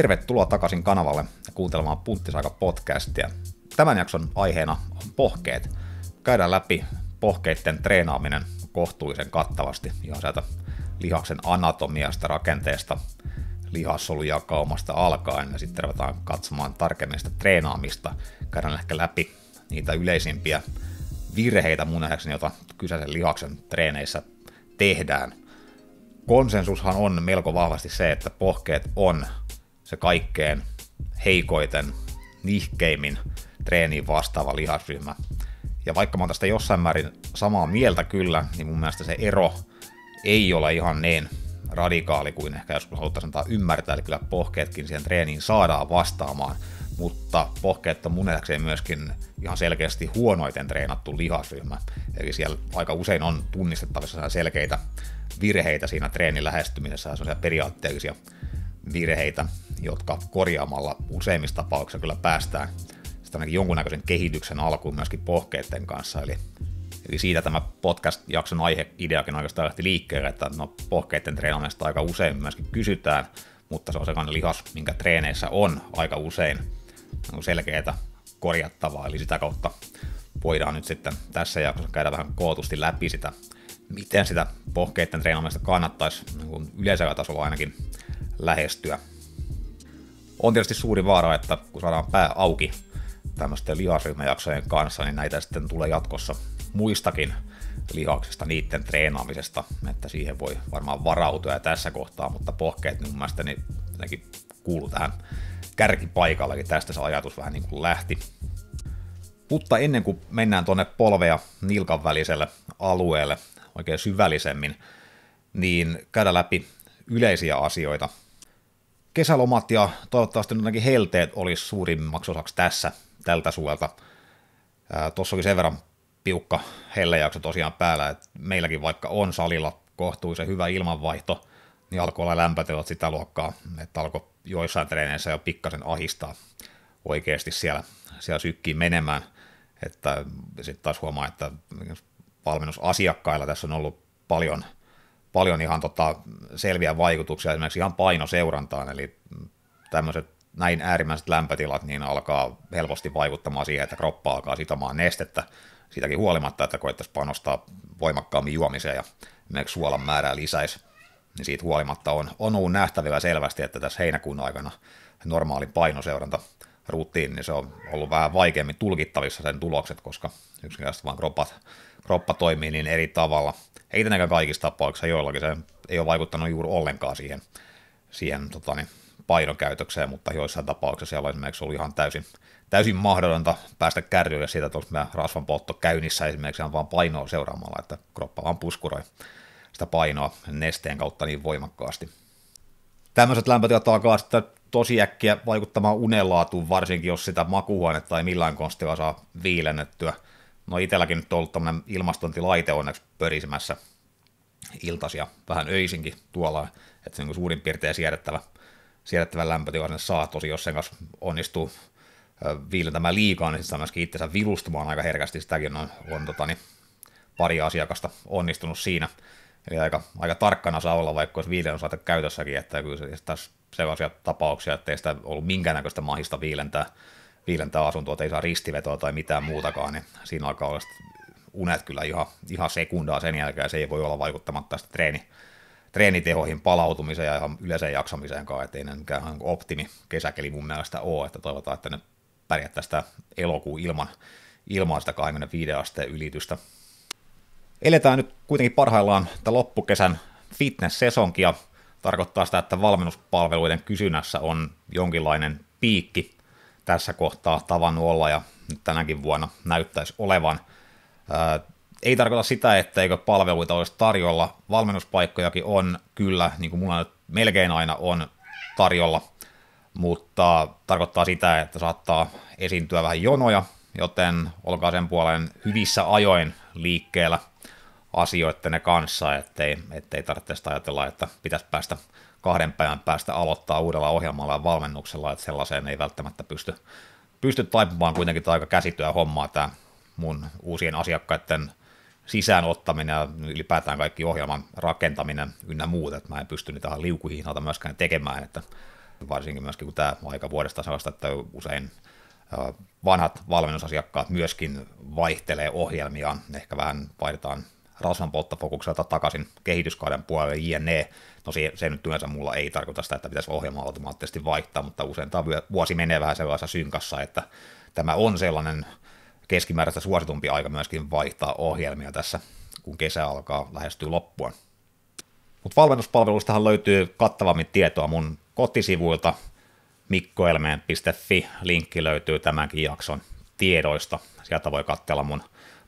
Tervetuloa takaisin kanavalle ja kuuntelemaan Punttisaika podcastia. Tämän jakson aiheena on pohkeet. Käydään läpi pohkeiden treenaaminen kohtuullisen kattavasti ihan sieltä lihaksen anatomiasta, rakenteesta, lihassolujakaumasta alkaen ja sitten ruvetaan katsomaan tarkemmin sitä treenaamista. Käydään ehkä läpi niitä yleisimpiä virheitä mun nähdäkseni, joita kyseisen lihaksen treeneissä tehdään. Konsensushan on melko vahvasti se, että pohkeet on se kaikkeen heikoiten, nihkeimmin treeniin vastaava lihasryhmä. Ja vaikka mä oon tästä jossain määrin samaa mieltä kyllä, niin mun mielestä se ero ei ole ihan niin radikaali kuin ehkä joskus haluttaisiin antaa ymmärtää, eli kyllä pohkeetkin siihen treeniin saadaan vastaamaan, mutta pohkeet on mun myöskin ihan selkeästi huonoiten treenattu lihasryhmä, eli siellä aika usein on tunnistettavissa selkeitä virheitä siinä treenin lähestymisessä ja periaatteellisia virheitä, jotka korjaamalla useimmissa tapauksissa kyllä päästään sitten ainakin jonkunnäköisen kehityksen alkuun myöskin pohkeiden kanssa. Eli, eli siitä tämä podcast-jakson aiheideakin oikeastaan lähti liikkeelle, että no, pohkeiden treenaamista aika usein myöskin kysytään, mutta se on sellainen lihas, minkä treeneissä on aika usein selkeää korjattavaa, eli sitä kautta voidaan nyt sitten tässä jaksossa käydä vähän kootusti läpi sitä, miten sitä pohkeiden treenaamista kannattaisi niin yleisellä tasolla ainakin lähestyä on tietysti suuri vaara, että kun saadaan pää auki tämmöisten lihasryhmäjaksojen kanssa, niin näitä sitten tulee jatkossa muistakin lihaksista, niiden treenaamisesta, että siihen voi varmaan varautua ja tässä kohtaa, mutta pohkeet niin mun mielestä niin kuuluu tähän kärkipaikallakin, tästä se ajatus vähän niin kuin lähti. Mutta ennen kuin mennään tuonne polvea nilkan väliselle alueelle oikein syvällisemmin, niin käydä läpi yleisiä asioita kesälomat ja toivottavasti jotenkin helteet olisi suurimmaksi osaksi tässä tältä suvelta. Tuossa oli sen verran piukka hellejakso tosiaan päällä, että meilläkin vaikka on salilla kohtuullisen hyvä ilmanvaihto, niin alkoi olla lämpötilat sitä luokkaa, että alkoi joissain treeneissä jo pikkasen ahistaa oikeasti siellä, siellä sykkiin menemään. Että sitten taas huomaa, että valmennusasiakkailla tässä on ollut paljon – paljon ihan tota selviä vaikutuksia esimerkiksi ihan painoseurantaan, eli tämmöiset näin äärimmäiset lämpötilat niin alkaa helposti vaikuttamaan siihen, että kroppa alkaa sitomaan nestettä siitäkin huolimatta, että koettaisiin panostaa voimakkaammin juomiseen ja esimerkiksi suolan määrää lisäisi, niin siitä huolimatta on, on ollut nähtävillä selvästi, että tässä heinäkuun aikana normaali painoseuranta rutiin, niin se on ollut vähän vaikeammin tulkittavissa sen tulokset, koska yksinkertaisesti vaan kroppa, kroppa toimii niin eri tavalla – ei tietenkään kaikissa tapauksissa joillakin se ei ole vaikuttanut juuri ollenkaan siihen, siihen tota niin, käytökseen, mutta joissain tapauksissa siellä on esimerkiksi ollut ihan täysin, täysin mahdotonta päästä kärryille siitä, että olisi rasvan poltto käynnissä esimerkiksi ihan vaan painoa seuraamalla, että kroppa vaan puskuroi sitä painoa nesteen kautta niin voimakkaasti. Tämmöiset lämpötilat alkaa sitten tosi äkkiä vaikuttamaan unenlaatuun, varsinkin jos sitä makuhuonetta tai millään konstilla saa viilennettyä – No itselläkin nyt on ollut tämmöinen ilmastointilaite onneksi pörisemässä ja vähän öisinkin tuolla, että se on niinku suurin piirtein siedettävä, siedettävä lämpötila sinne saa. Tosi jos sen kanssa onnistuu viilentämään liikaa, niin sitten myöskin itsensä vilustumaan aika herkästi. Sitäkin on, on tota, niin, pari asiakasta onnistunut siinä. Eli aika, aika tarkkana saa olla, vaikka olisi viilennuslaite käytössäkin, että kyllä se, tässä sellaisia tapauksia, että ei sitä ollut minkäännäköistä mahista viilentää viilentää asuntoa, että ei saa ristivetoa tai mitään muutakaan, niin siinä alkaa olla unet kyllä ihan, ihan sekundaa sen jälkeen, se ei voi olla vaikuttamatta sitä treeni, treenitehoihin palautumiseen ja ihan yleiseen jaksamiseenkaan, ettei ne mikään optimi kesäkeli mun mielestä ole, että toivotaan, että ne pärjättäisiin sitä elokuun ilman, ilman sitä 25 asteen ylitystä. Eletään nyt kuitenkin parhaillaan tätä loppukesän fitness-sesonkia, tarkoittaa sitä, että valmennuspalveluiden kysynnässä on jonkinlainen piikki, tässä kohtaa tavannut olla ja nyt tänäkin vuonna näyttäisi olevan. Ää, ei tarkoita sitä, etteikö palveluita olisi tarjolla. Valmennuspaikkojakin on kyllä, niin kuin mulla nyt melkein aina on tarjolla, mutta tarkoittaa sitä, että saattaa esiintyä vähän jonoja, joten olkaa sen puolen hyvissä ajoin liikkeellä asioittenne kanssa, ettei, ettei tarvitse ajatella, että pitäisi päästä kahden päivän päästä aloittaa uudella ohjelmalla ja valmennuksella, että sellaiseen ei välttämättä pysty, pysty taipumaan kuitenkin aika käsityä hommaa tämä mun uusien asiakkaiden sisään ottaminen ja ylipäätään kaikki ohjelman rakentaminen ynnä muut, että mä en pysty niitä liukuhihnalta myöskään tekemään, että varsinkin myöskin kun tämä aika vuodesta sellaista, että usein vanhat valmennusasiakkaat myöskin vaihtelee ohjelmia, ehkä vähän vaihdetaan rasvan polttofokuksella takaisin kehityskauden puolelle jne. No se, se nyt yleensä mulla ei tarkoita sitä, että pitäisi ohjelma automaattisesti vaihtaa, mutta usein tämä vuosi menee vähän sellaisessa synkassa, että tämä on sellainen keskimääräistä suositumpi aika myöskin vaihtaa ohjelmia tässä, kun kesä alkaa lähestyä loppua. Mutta valmennuspalveluistahan löytyy kattavammin tietoa mun kotisivuilta. mikkoelmeen.fi, linkki löytyy tämänkin jakson tiedoista. Sieltä voi katsella mun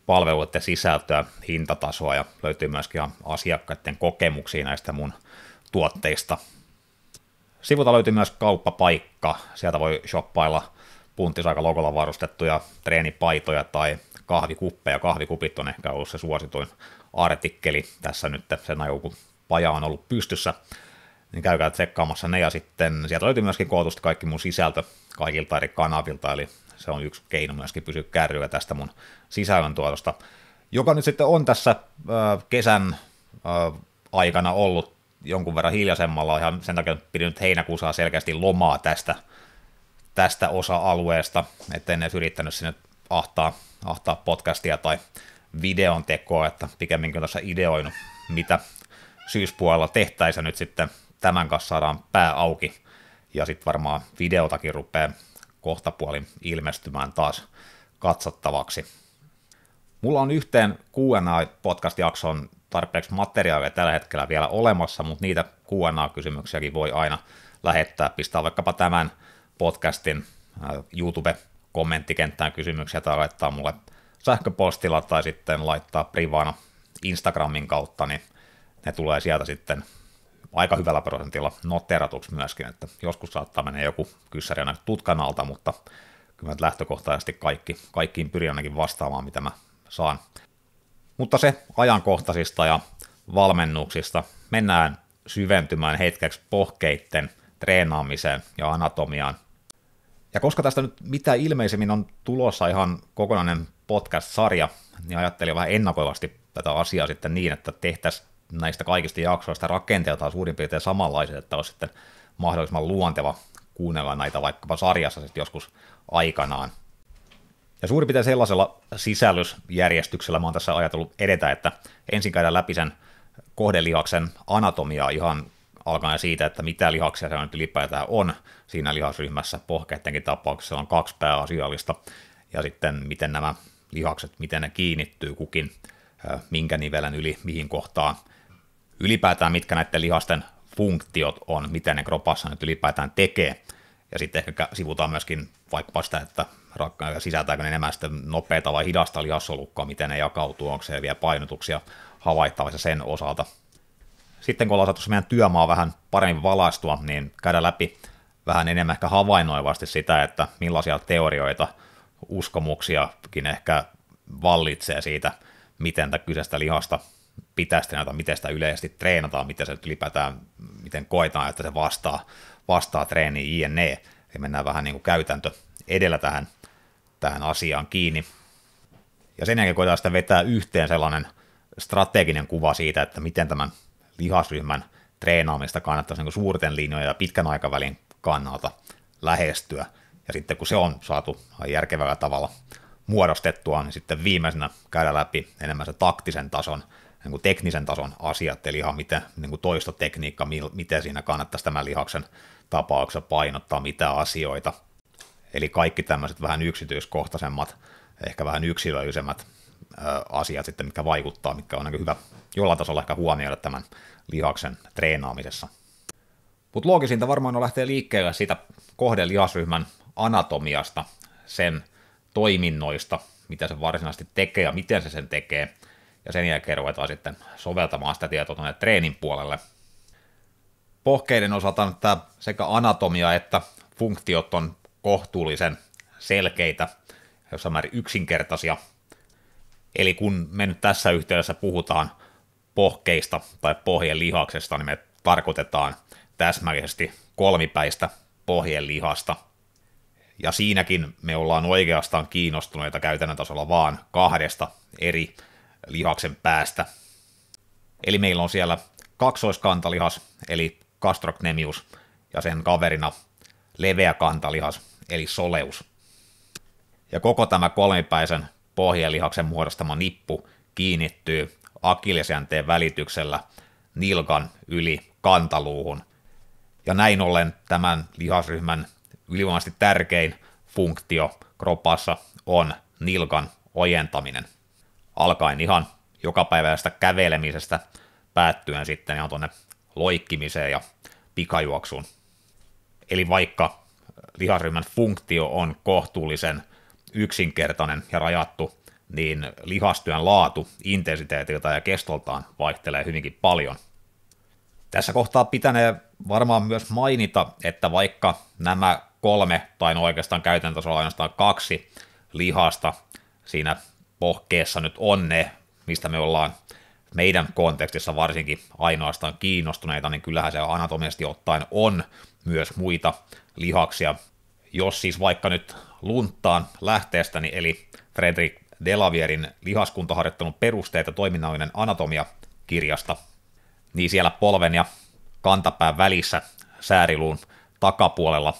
palveluiden sisältöä, hintatasoa ja löytyy myöskin ihan asiakkaiden kokemuksia näistä mun tuotteista. Sivulta löytyy myös kauppapaikka, sieltä voi shoppailla punttisaikalogolla varustettuja treenipaitoja tai kahvikuppeja. Kahvikupit on ehkä ollut se suosituin artikkeli tässä nyt sen ajan, kun paja on ollut pystyssä. Niin käykää tsekkaamassa ne ja sitten sieltä löytyy myöskin kootusta kaikki mun sisältö kaikilta eri kanavilta, eli se on yksi keino myöskin pysyä kärryä tästä mun sisällöntuotosta, joka nyt sitten on tässä kesän aikana ollut jonkun verran hiljaisemmalla, ihan sen takia pidin nyt heinäkuussa selkeästi lomaa tästä, tästä osa-alueesta, etten edes yrittänyt sinne ahtaa, ahtaa podcastia tai videon tekoa, että pikemminkin on tässä ideoinut, mitä syyspuolella tehtäisiin nyt sitten tämän kanssa saadaan pää auki, ja sitten varmaan videotakin rupeaa kohtapuolin ilmestymään taas katsottavaksi. Mulla on yhteen Q&A-podcast-jakson tarpeeksi materiaalia tällä hetkellä vielä olemassa, mutta niitä Q&A-kysymyksiäkin voi aina lähettää. Pistää vaikkapa tämän podcastin YouTube-kommenttikenttään kysymyksiä tai laittaa mulle sähköpostilla tai sitten laittaa privana Instagramin kautta, niin ne tulee sieltä sitten aika hyvällä prosentilla noteratuksi myöskin, että joskus saattaa mennä joku kyssäri aina tutkan alta, mutta kyllä lähtökohtaisesti kaikki, kaikkiin pyrin ainakin vastaamaan, mitä mä saan. Mutta se ajankohtaisista ja valmennuksista mennään syventymään hetkeksi pohkeitten treenaamiseen ja anatomiaan. Ja koska tästä nyt mitä ilmeisemmin on tulossa ihan kokonainen podcast-sarja, niin ajattelin vähän ennakoivasti tätä asiaa sitten niin, että tehtäisiin näistä kaikista jaksoista rakenteelta on suurin piirtein samanlaiset, että olisi sitten mahdollisimman luonteva kuunnella näitä vaikkapa sarjassa sitten joskus aikanaan. Ja suurin piirtein sellaisella sisällysjärjestyksellä mä oon tässä ajatellut edetä, että ensin käydään läpi sen kohdelihaksen anatomiaa ihan alkaen siitä, että mitä lihaksia se nyt ylipäätään on siinä lihasryhmässä. Pohkeidenkin tapauksessa on kaksi pääasiallista, ja sitten miten nämä lihakset, miten ne kiinnittyy kukin, äh, minkä nivelen yli, mihin kohtaan ylipäätään mitkä näiden lihasten funktiot on, miten ne kropassa nyt ylipäätään tekee. Ja sitten ehkä sivutaan myöskin vaikkapa sitä, että sisältääkö ne enemmän sitten nopeita vai hidasta lihassolukkaa, miten ne jakautuu, onko se vielä painotuksia havaittavissa sen osalta. Sitten kun ollaan saatu meidän työmaa vähän paremmin valaistua, niin käydä läpi vähän enemmän ehkä havainnoivasti sitä, että millaisia teorioita, uskomuksiakin ehkä vallitsee siitä, miten tätä kyseistä lihasta pitäisi treenata, miten sitä yleisesti treenataan, miten se ylipäätään, miten koetaan, että se vastaa, vastaa treeniin INE. Eli mennään vähän niin kuin käytäntö edellä tähän, tähän asiaan kiinni. Ja sen jälkeen koetaan sitten vetää yhteen sellainen strateginen kuva siitä, että miten tämän lihasryhmän treenaamista kannattaisi niin suurten linjojen ja pitkän aikavälin kannalta lähestyä. Ja sitten kun se on saatu järkevällä tavalla muodostettua, niin sitten viimeisenä käydään läpi enemmän se taktisen tason – niin kuin teknisen tason asiat, eli ihan mitä, niin kuin toistotekniikka, mitä siinä kannattaisi tämän lihaksen tapauksessa painottaa, mitä asioita. Eli kaikki tämmöiset vähän yksityiskohtaisemmat, ehkä vähän yksilöllisemmät asiat sitten, mitkä vaikuttaa, mitkä on niinku hyvä jollain tasolla ehkä huomioida tämän lihaksen treenaamisessa. Mutta loogisinta varmaan on lähteä liikkeelle siitä lihasryhmän anatomiasta, sen toiminnoista, mitä se varsinaisesti tekee ja miten se sen tekee – ja sen jälkeen ruvetaan sitten soveltamaan sitä tietoa tuonne treenin puolelle. Pohkeiden osalta tämä sekä anatomia että funktiot on kohtuullisen selkeitä, jossain määrin yksinkertaisia. Eli kun me nyt tässä yhteydessä puhutaan pohkeista tai pohjen lihaksesta, niin me tarkoitetaan täsmällisesti kolmipäistä pohjen lihasta. Ja siinäkin me ollaan oikeastaan kiinnostuneita käytännön tasolla vaan kahdesta eri lihaksen päästä. Eli meillä on siellä kaksoiskantalihas, eli gastrocnemius, ja sen kaverina leveä kantalihas, eli soleus. Ja koko tämä kolmipäisen pohjelihaksen muodostama nippu kiinnittyy akillesjänteen välityksellä nilkan yli kantaluuhun. Ja näin ollen tämän lihasryhmän ylivoimaisesti tärkein funktio kropassa on nilkan ojentaminen alkaen ihan päivästä kävelemisestä päättyen sitten ihan tuonne loikkimiseen ja pikajuoksuun. Eli vaikka äh, lihasryhmän funktio on kohtuullisen yksinkertainen ja rajattu, niin lihastyön laatu intensiteetiltä ja kestoltaan vaihtelee hyvinkin paljon. Tässä kohtaa pitänee varmaan myös mainita, että vaikka nämä kolme, tai no oikeastaan käytän ainoastaan kaksi lihasta siinä pohkeessa nyt on ne, mistä me ollaan meidän kontekstissa varsinkin ainoastaan kiinnostuneita, niin kyllähän se anatomisesti ottaen on myös muita lihaksia. Jos siis vaikka nyt luntaan lähteestäni, niin eli Fredrik Delavierin lihaskuntaharjoittelun perusteet ja toiminnallinen anatomia kirjasta, niin siellä polven ja kantapään välissä sääriluun takapuolella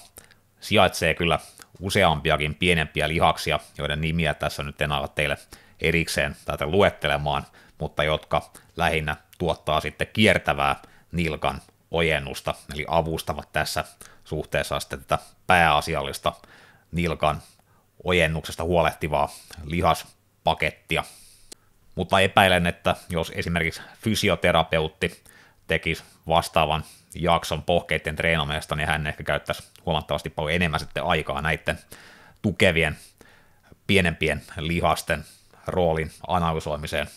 sijaitsee kyllä useampiakin pienempiä lihaksia, joiden nimiä tässä nyt en ala teille erikseen tätä luettelemaan, mutta jotka lähinnä tuottaa sitten kiertävää nilkan ojennusta, eli avustavat tässä suhteessa sitten tätä pääasiallista nilkan ojennuksesta huolehtivaa lihaspakettia. Mutta epäilen, että jos esimerkiksi fysioterapeutti tekisi vastaavan jakson pohkeiden treenomeesta, niin hän ehkä käyttäisi huomattavasti paljon enemmän sitten aikaa näiden tukevien pienempien lihasten roolin analysoimiseen.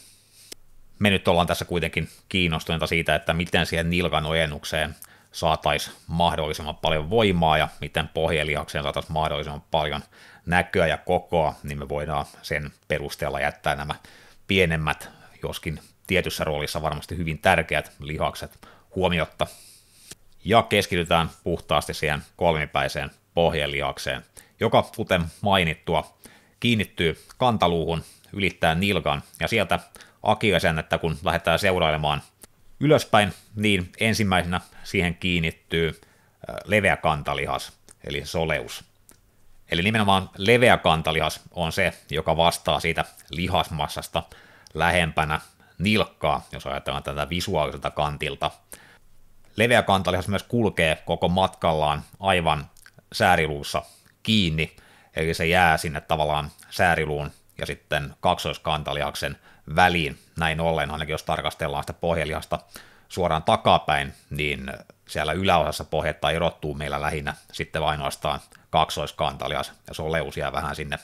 Me nyt ollaan tässä kuitenkin kiinnostuneita siitä, että miten siihen nilkan ojennukseen saataisiin mahdollisimman paljon voimaa ja miten pohjelihakseen saataisiin mahdollisimman paljon näköä ja kokoa, niin me voidaan sen perusteella jättää nämä pienemmät, joskin tietyssä roolissa varmasti hyvin tärkeät lihakset huomiotta ja keskitytään puhtaasti siihen kolmipäiseen pohjelihakseen, joka kuten mainittua kiinnittyy kantaluuhun ylittää nilkan ja sieltä että kun lähdetään seurailemaan ylöspäin, niin ensimmäisenä siihen kiinnittyy äh, leveä kantalihas, eli soleus. Eli nimenomaan leveä kantalihas on se, joka vastaa siitä lihasmassasta lähempänä nilkkaa, jos ajatellaan tätä visuaaliselta kantilta – leveä kantalihas myös kulkee koko matkallaan aivan sääriluussa kiinni, eli se jää sinne tavallaan sääriluun ja sitten kaksoiskantalihaksen väliin. Näin ollen, ainakin jos tarkastellaan sitä pohjelihasta suoraan takapäin, niin siellä yläosassa pohjetta erottuu meillä lähinnä sitten ainoastaan kaksoiskantalias, ja se on leus jää vähän sinne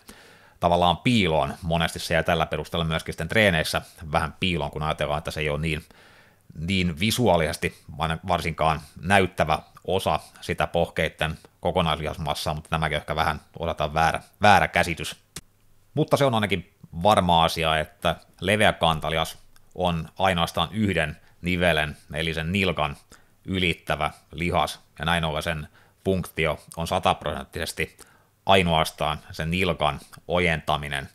tavallaan piiloon. Monesti se jää tällä perusteella myöskin sitten treeneissä vähän piiloon, kun ajatellaan, että se ei ole niin niin visuaalisesti varsinkaan näyttävä osa sitä pohkeiden kokonaisliasmassaa, mutta tämäkin ehkä vähän osataan väärä, väärä käsitys. Mutta se on ainakin varma asia, että leveä kantalias on ainoastaan yhden nivelen, eli sen nilkan ylittävä lihas, ja näin ollen sen punktio on sataprosenttisesti ainoastaan sen nilkan ojentaminen.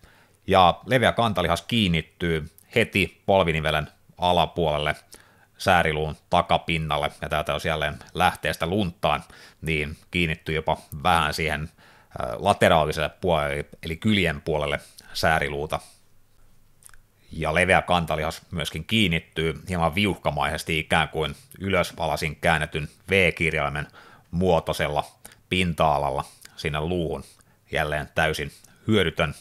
Ja leveä kantalihas kiinnittyy heti polvinivelen alapuolelle – sääriluun takapinnalle, ja täältä jos jälleen lähteestä luntaan, niin kiinnittyy jopa vähän siihen lateraaliselle puolelle, eli kyljen puolelle sääriluuta. Ja leveä kantalihas myöskin kiinnittyy hieman viuhkamaisesti ikään kuin alasin käännetyn V-kirjaimen muotoisella pinta-alalla sinne luuhun. Jälleen täysin hyödytön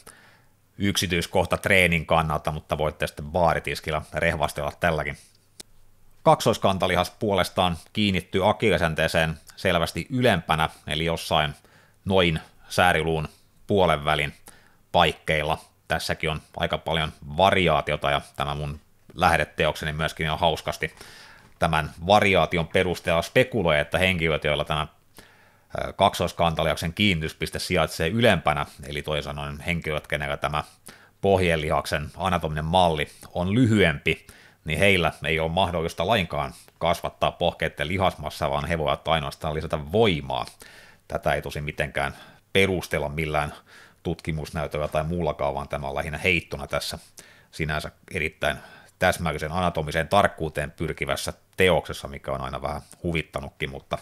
yksityiskohta treenin kannalta, mutta voitte sitten baaritiskillä rehvastella tälläkin Kaksoiskantalihas puolestaan kiinnittyy akillesänteeseen selvästi ylempänä, eli jossain noin sääriluun puolen välin paikkeilla. Tässäkin on aika paljon variaatiota ja tämä mun lähdeteokseni myöskin on hauskasti tämän variaation perusteella spekuloi, että henkilöt, joilla tämä kaksoiskantalihaksen kiinnityspiste sijaitsee ylempänä, eli toisin sanoen henkilöt, kenellä tämä pohjelihaksen anatominen malli on lyhyempi, niin heillä ei ole mahdollista lainkaan kasvattaa pohkeiden lihasmassaa, vaan he voivat ainoastaan lisätä voimaa. Tätä ei tosi mitenkään perustella millään tutkimusnäytöllä tai muullakaan, vaan tämä on lähinnä heittona tässä sinänsä erittäin täsmällisen anatomiseen tarkkuuteen pyrkivässä teoksessa, mikä on aina vähän huvittanutkin, mutta,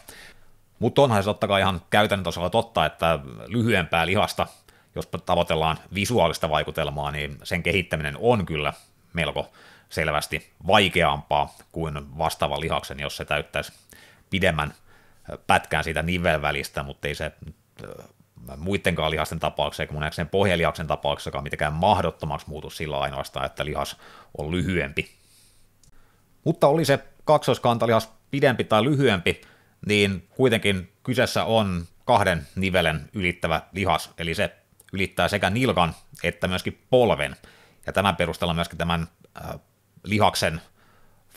mutta onhan se totta kai ihan käytännön tasolla totta, että lyhyempää lihasta, jos tavoitellaan visuaalista vaikutelmaa, niin sen kehittäminen on kyllä melko selvästi vaikeampaa kuin vastaava lihaksen, jos se täyttäisi pidemmän pätkään siitä nivelvälistä, mutta ei se muidenkaan lihasten tapauksessa, eikä mun pohjelihaksen tapauksessa, mitenkään mahdottomaksi muutu sillä ainoastaan, että lihas on lyhyempi. Mutta oli se kaksoiskantalihas pidempi tai lyhyempi, niin kuitenkin kyseessä on kahden nivelen ylittävä lihas, eli se ylittää sekä nilkan että myöskin polven. Ja tämän perusteella myöskin tämän lihaksen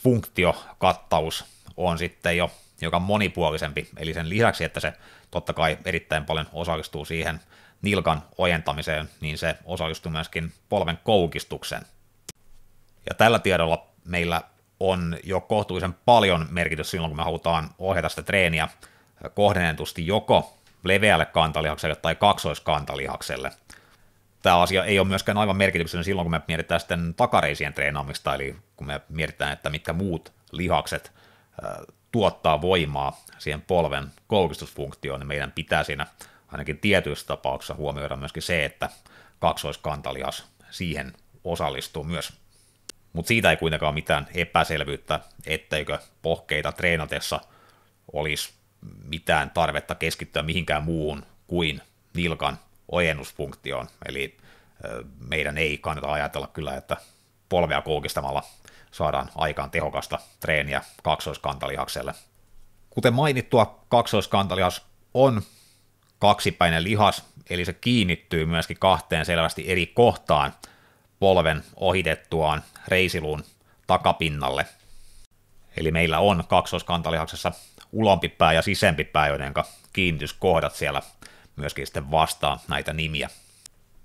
funktiokattaus on sitten jo joka monipuolisempi, eli sen lisäksi, että se totta kai erittäin paljon osallistuu siihen nilkan ojentamiseen, niin se osallistuu myöskin polven koukistukseen. Ja tällä tiedolla meillä on jo kohtuullisen paljon merkitys silloin, kun me halutaan ohjata sitä treeniä kohdennetusti joko leveälle kantalihakselle tai kaksoiskantalihakselle – tämä asia ei ole myöskään aivan merkityksellinen silloin, kun me mietitään sitten takareisien treenaamista, eli kun me mietitään, että mitkä muut lihakset tuottaa voimaa siihen polven koukistusfunktioon, niin meidän pitää siinä ainakin tietyissä tapauksissa huomioida myöskin se, että kaksoiskantalias siihen osallistuu myös. Mutta siitä ei kuitenkaan ole mitään epäselvyyttä, etteikö pohkeita treenatessa olisi mitään tarvetta keskittyä mihinkään muuhun kuin nilkan ojennuspunktioon. Eli meidän ei kannata ajatella kyllä, että polvea koukistamalla saadaan aikaan tehokasta treeniä kaksoiskantalihakselle. Kuten mainittua, kaksoiskantalihas on kaksipäinen lihas, eli se kiinnittyy myöskin kahteen selvästi eri kohtaan polven ohitettuaan reisiluun takapinnalle. Eli meillä on kaksoiskantalihaksessa pää ja pää, joiden kiinnityskohdat siellä – myöskin sitten vastaan näitä nimiä.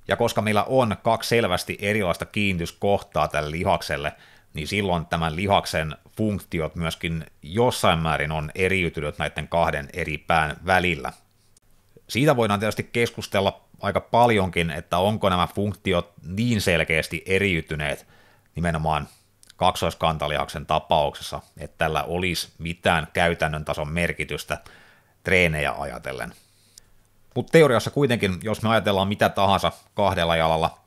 Ja koska meillä on kaksi selvästi erilaista kiinnityskohtaa tälle lihakselle, niin silloin tämän lihaksen funktiot myöskin jossain määrin on eriytynyt näiden kahden eri pään välillä. Siitä voidaan tietysti keskustella aika paljonkin, että onko nämä funktiot niin selkeästi eriytyneet nimenomaan kaksoiskantalihaksen tapauksessa, että tällä olisi mitään käytännön tason merkitystä treenejä ajatellen – mutta teoriassa kuitenkin, jos me ajatellaan mitä tahansa kahdella jalalla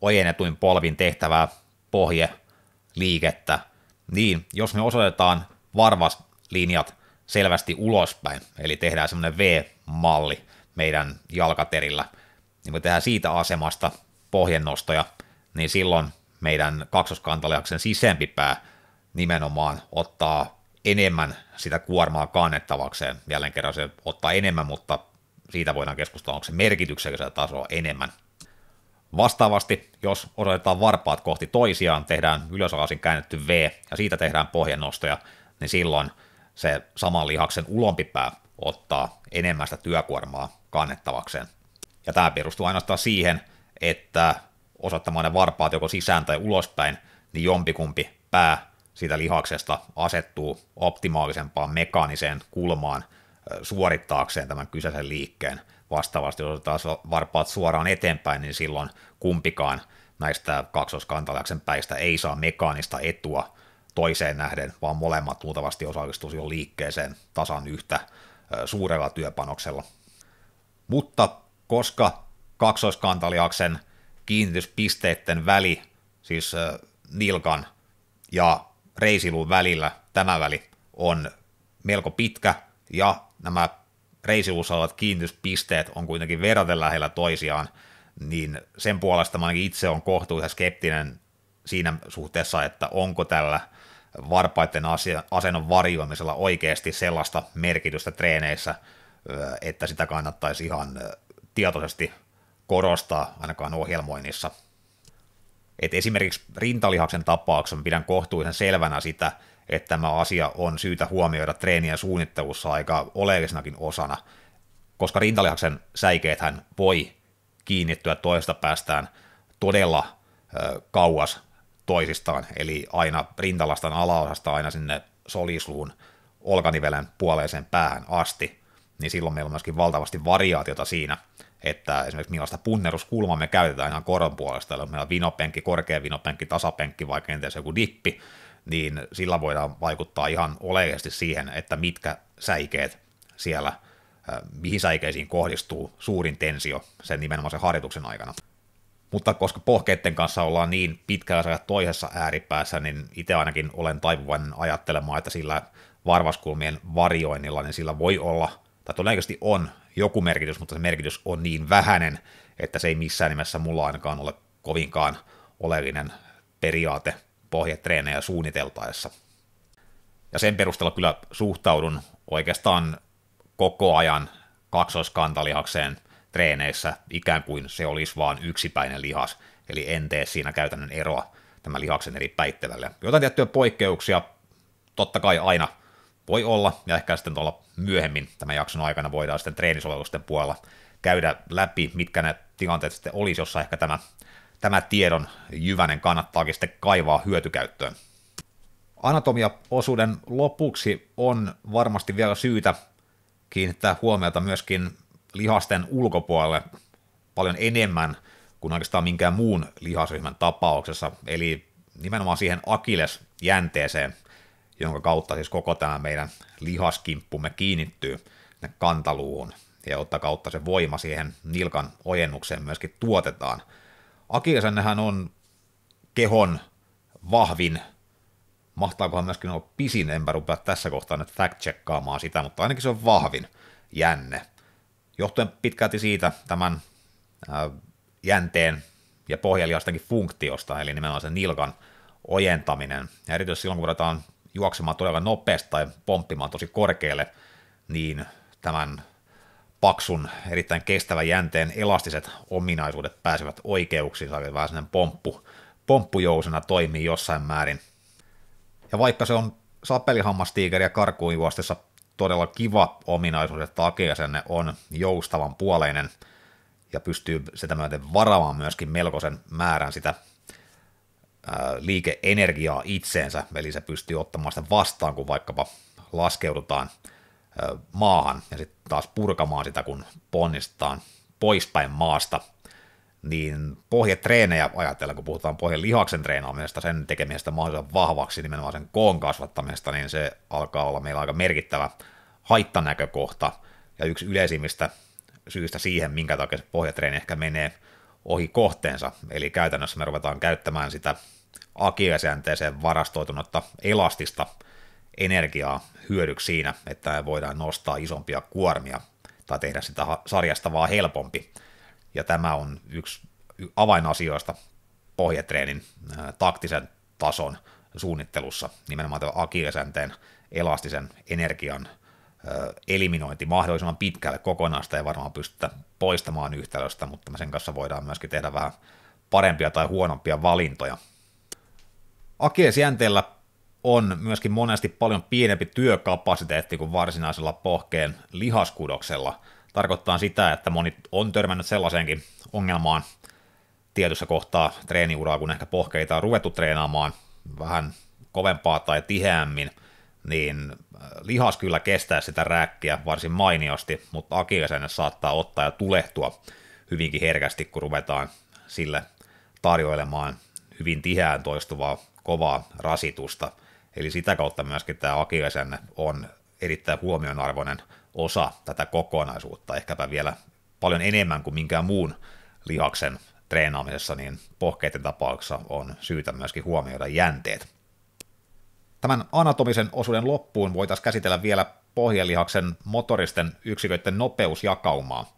ojennetuin polvin tehtävää pohje liikettä, niin jos me osoitetaan linjat selvästi ulospäin, eli tehdään semmoinen V-malli meidän jalkaterillä, niin me tehdään siitä asemasta pohjennostoja, niin silloin meidän kaksoskantalihaksen sisempi pää nimenomaan ottaa enemmän sitä kuormaa kannettavakseen. Jälleen kerran se ottaa enemmän, mutta siitä voidaan keskustella, onko se merkityksellisellä tasolla enemmän. Vastaavasti, jos osoitetaan varpaat kohti toisiaan, tehdään ylösalaisin käännetty V ja siitä tehdään pohjanostoja, niin silloin se saman lihaksen pää ottaa enemmän sitä työkuormaa kannettavakseen. Ja tämä perustuu ainoastaan siihen, että osoittamaan ne varpaat joko sisään tai ulospäin, niin jompikumpi pää siitä lihaksesta asettuu optimaalisempaan mekaaniseen kulmaan – suorittaakseen tämän kyseisen liikkeen. Vastaavasti, jos taas varpaat suoraan eteenpäin, niin silloin kumpikaan näistä kaksoskantalaksen päistä ei saa mekaanista etua toiseen nähden, vaan molemmat luultavasti osallistuisi jo liikkeeseen tasan yhtä suurella työpanoksella. Mutta koska kaksoiskantaliaksen kiinnityspisteiden väli, siis nilkan ja reisiluun välillä tämä väli on melko pitkä, ja nämä reisivuusalat kiinnityspisteet on kuitenkin verraten lähellä toisiaan, niin sen puolesta mä ainakin itse on kohtuullisen skeptinen siinä suhteessa, että onko tällä varpaiden asia, asennon varjoamisella oikeasti sellaista merkitystä treeneissä, että sitä kannattaisi ihan tietoisesti korostaa ainakaan ohjelmoinnissa. Et esimerkiksi rintalihaksen tapauksessa pidän kohtuullisen selvänä sitä, että tämä asia on syytä huomioida treenien suunnittelussa aika oleellisenakin osana, koska rintalihaksen säikeethän voi kiinnittyä toista päästään todella kauas toisistaan, eli aina rintalastan alaosasta aina sinne solisluun olkanivelen puoleiseen päähän asti, niin silloin meillä on myöskin valtavasti variaatiota siinä, että esimerkiksi millaista punneruskulmaa me käytetään ihan koron puolesta, eli meillä on vinopenkki, korkea vinopenkki, tasapenkki vai kenties joku dippi, niin sillä voidaan vaikuttaa ihan oleellisesti siihen, että mitkä säikeet siellä, mihin säikeisiin kohdistuu suurin tensio sen nimenomaan sen harjoituksen aikana. Mutta koska pohkeiden kanssa ollaan niin pitkällä siellä toisessa ääripäässä, niin itse ainakin olen taipuvainen ajattelemaan, että sillä varvaskulmien varjoinnilla, niin sillä voi olla, tai todennäköisesti on joku merkitys, mutta se merkitys on niin vähäinen, että se ei missään nimessä mulla ainakaan ole kovinkaan oleellinen periaate pohjetreenejä suunniteltaessa. Ja sen perusteella kyllä suhtaudun oikeastaan koko ajan kaksoiskantalihakseen treeneissä ikään kuin se olisi vain yksipäinen lihas, eli en tee siinä käytännön eroa tämän lihaksen eri päittävälle. Jotain tiettyjä poikkeuksia totta kai aina voi olla, ja ehkä sitten tuolla myöhemmin tämän jakson aikana voidaan sitten treenisovellusten puolella käydä läpi, mitkä ne tilanteet sitten olisi, jossa ehkä tämä tämä tiedon jyvänen kannattaakin sitten kaivaa hyötykäyttöön. osuuden lopuksi on varmasti vielä syytä kiinnittää huomiota myöskin lihasten ulkopuolelle paljon enemmän kuin oikeastaan minkään muun lihasryhmän tapauksessa, eli nimenomaan siihen akilesjänteeseen, jonka kautta siis koko tämä meidän lihaskimppumme kiinnittyy kantaluuhun, ja otta kautta se voima siihen nilkan ojennukseen myöskin tuotetaan – Akiasennehän on kehon vahvin, mahtaakohan myöskin olla pisin, enpä rupea tässä kohtaa nyt fact-checkaamaan sitä, mutta ainakin se on vahvin jänne. Johtuen pitkälti siitä tämän äh, jänteen ja pohjalihastenkin funktiosta, eli nimenomaan sen nilkan ojentaminen. Ja erityisesti silloin, kun ruvetaan juoksemaan todella nopeasti tai pomppimaan tosi korkealle, niin tämän paksun, erittäin kestävän jänteen elastiset ominaisuudet pääsevät oikeuksiin, saa vähän sellainen pomppu, pomppujousena toimii jossain määrin. Ja vaikka se on sapelihammastiikeriä karkuun juostessa todella kiva ominaisuus, että Akeasenne on joustavan puoleinen ja pystyy sitä myöten varaamaan myöskin melkoisen määrän sitä liikeenergiaa itseensä, eli se pystyy ottamaan sitä vastaan, kun vaikkapa laskeudutaan – maahan ja sitten taas purkamaan sitä, kun ponnistaan poispäin maasta, niin pohjetreenejä ajatella, kun puhutaan pohjan lihaksen treenaamisesta, sen tekemisestä mahdollisimman vahvaksi, nimenomaan sen koon kasvattamisesta, niin se alkaa olla meillä aika merkittävä haittanäkökohta ja yksi yleisimmistä syistä siihen, minkä takia se pohjatreeni ehkä menee ohi kohteensa. Eli käytännössä me ruvetaan käyttämään sitä akillesjänteeseen varastoitunutta elastista energiaa hyödyksi siinä, että voidaan nostaa isompia kuormia tai tehdä sitä sarjasta vaan helpompi. Ja tämä on yksi avainasioista pohjatreenin taktisen tason suunnittelussa, nimenomaan tämän akilesänteen elastisen energian eliminointi mahdollisimman pitkälle kokonaista ja varmaan pystytä poistamaan yhtälöstä, mutta me sen kanssa voidaan myöskin tehdä vähän parempia tai huonompia valintoja. Akilesjänteellä on myöskin monesti paljon pienempi työkapasiteetti kuin varsinaisella pohkeen lihaskudoksella. Tarkoittaa sitä, että moni on törmännyt sellaiseenkin ongelmaan tietyssä kohtaa treeniuraa, kun ehkä pohkeita on ruvettu treenaamaan vähän kovempaa tai tiheämmin, niin äh, lihas kyllä kestää sitä rääkkiä varsin mainiosti, mutta akillesenne saattaa ottaa ja tulehtua hyvinkin herkästi, kun ruvetaan sille tarjoilemaan hyvin tiheään toistuvaa kovaa rasitusta – Eli sitä kautta myöskin tämä Akilesen on erittäin huomionarvoinen osa tätä kokonaisuutta, ehkäpä vielä paljon enemmän kuin minkään muun lihaksen treenaamisessa, niin pohkeiden tapauksessa on syytä myöskin huomioida jänteet. Tämän anatomisen osuuden loppuun voitaisiin käsitellä vielä pohjelihaksen motoristen yksiköiden nopeusjakaumaa.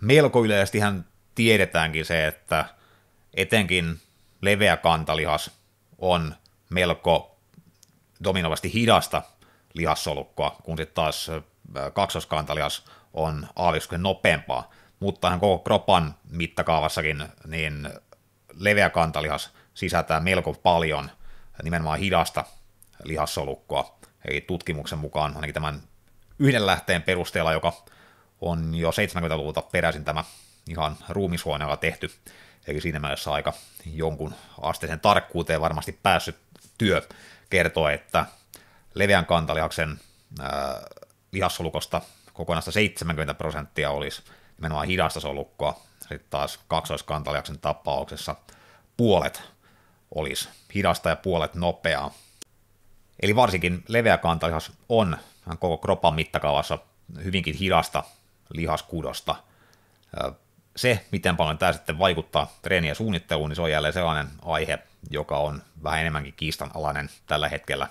Melko hän tiedetäänkin se, että etenkin leveä kantalihas on melko dominovasti hidasta lihassolukkoa, kun sitten taas kaksoskantalias on aavistuksen nopeampaa. Mutta ihan koko kropan mittakaavassakin niin leveä kantalihas sisältää melko paljon nimenomaan hidasta lihassolukkoa. Eli tutkimuksen mukaan ainakin tämän yhden lähteen perusteella, joka on jo 70-luvulta peräisin tämä ihan ruumishuoneella tehty, eli siinä mielessä aika jonkun asteisen tarkkuuteen varmasti päässyt työ kertoo, että leveän kantalihaksen äh, lihassolukosta kokonaista 70 prosenttia olisi nimenomaan hidasta solukkoa, sitten taas kaksoiskantalihaksen tapauksessa puolet olisi hidasta ja puolet nopeaa. Eli varsinkin leveä kantalihas on koko kropan mittakaavassa hyvinkin hidasta lihaskudosta. Se, miten paljon tämä sitten vaikuttaa treenien suunnitteluun, niin se on jälleen sellainen aihe, joka on vähän enemmänkin kiistanalainen tällä hetkellä.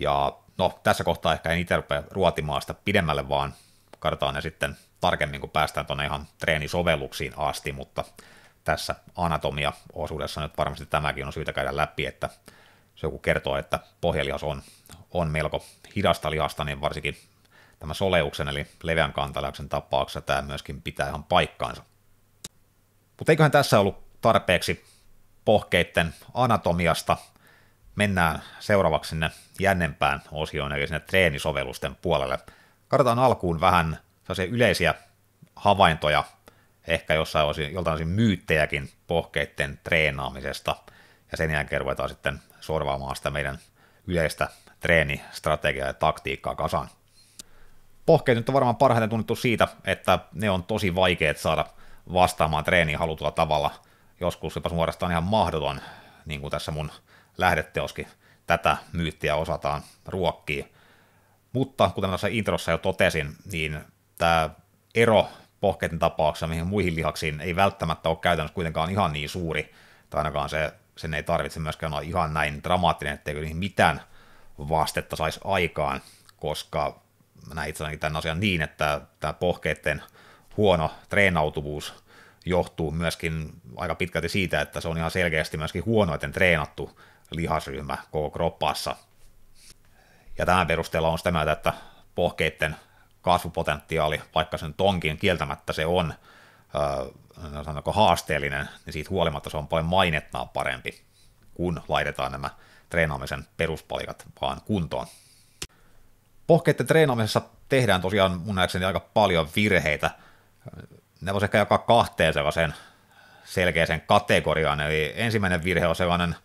Ja no, tässä kohtaa ehkä en itse rupea ruotimaan sitä pidemmälle, vaan kartaan ne sitten tarkemmin, kun päästään tuonne ihan treenisovelluksiin asti, mutta tässä anatomia-osuudessa nyt varmasti tämäkin on syytä käydä läpi, että se joku kertoo, että pohjalihas on, on melko hidasta lihasta, niin varsinkin tämä soleuksen eli leveän kantalauksen tapauksessa tämä myöskin pitää ihan paikkaansa. Mutta eiköhän tässä ollut tarpeeksi pohkeiden anatomiasta mennään seuraavaksi sinne jännempään osioon, eli sinne treenisovellusten puolelle. Katsotaan alkuun vähän yleisiä havaintoja, ehkä jossain osin, joltain osin myyttejäkin pohkeiden treenaamisesta, ja sen jälkeen ruvetaan sitten sorvaamaan sitä meidän yleistä treenistrategiaa ja taktiikkaa kasaan. Pohkeet nyt on varmaan parhaiten tunnettu siitä, että ne on tosi vaikeet saada vastaamaan treeniin halutulla tavalla – joskus jopa suorastaan ihan mahdoton, niin kuin tässä mun lähdeteoskin tätä myyttiä osataan ruokkia. Mutta kuten tässä introssa jo totesin, niin tämä ero pohkeiden tapauksessa mihin muihin lihaksiin ei välttämättä ole käytännössä kuitenkaan ihan niin suuri, tai ainakaan se, sen ei tarvitse myöskään olla ihan näin dramaattinen, etteikö niihin mitään vastetta saisi aikaan, koska mä näin itse tämän asian niin, että tämä pohkeiden huono treenautuvuus johtuu myöskin aika pitkälti siitä, että se on ihan selkeästi myöskin huonoiten treenattu lihasryhmä koko kroppassa. Ja tämän perusteella on sitä mieltä, että pohkeiden kasvupotentiaali, vaikka sen tonkin kieltämättä se on öö, haasteellinen, niin siitä huolimatta se on paljon mainettaan parempi, kun laitetaan nämä treenaamisen peruspalikat vaan kuntoon. Pohkeiden treenaamisessa tehdään tosiaan mun nähdäkseni aika paljon virheitä ne voisi ehkä jakaa kahteen sellaiseen selkeäseen kategoriaan. Eli ensimmäinen virhe on sellainen,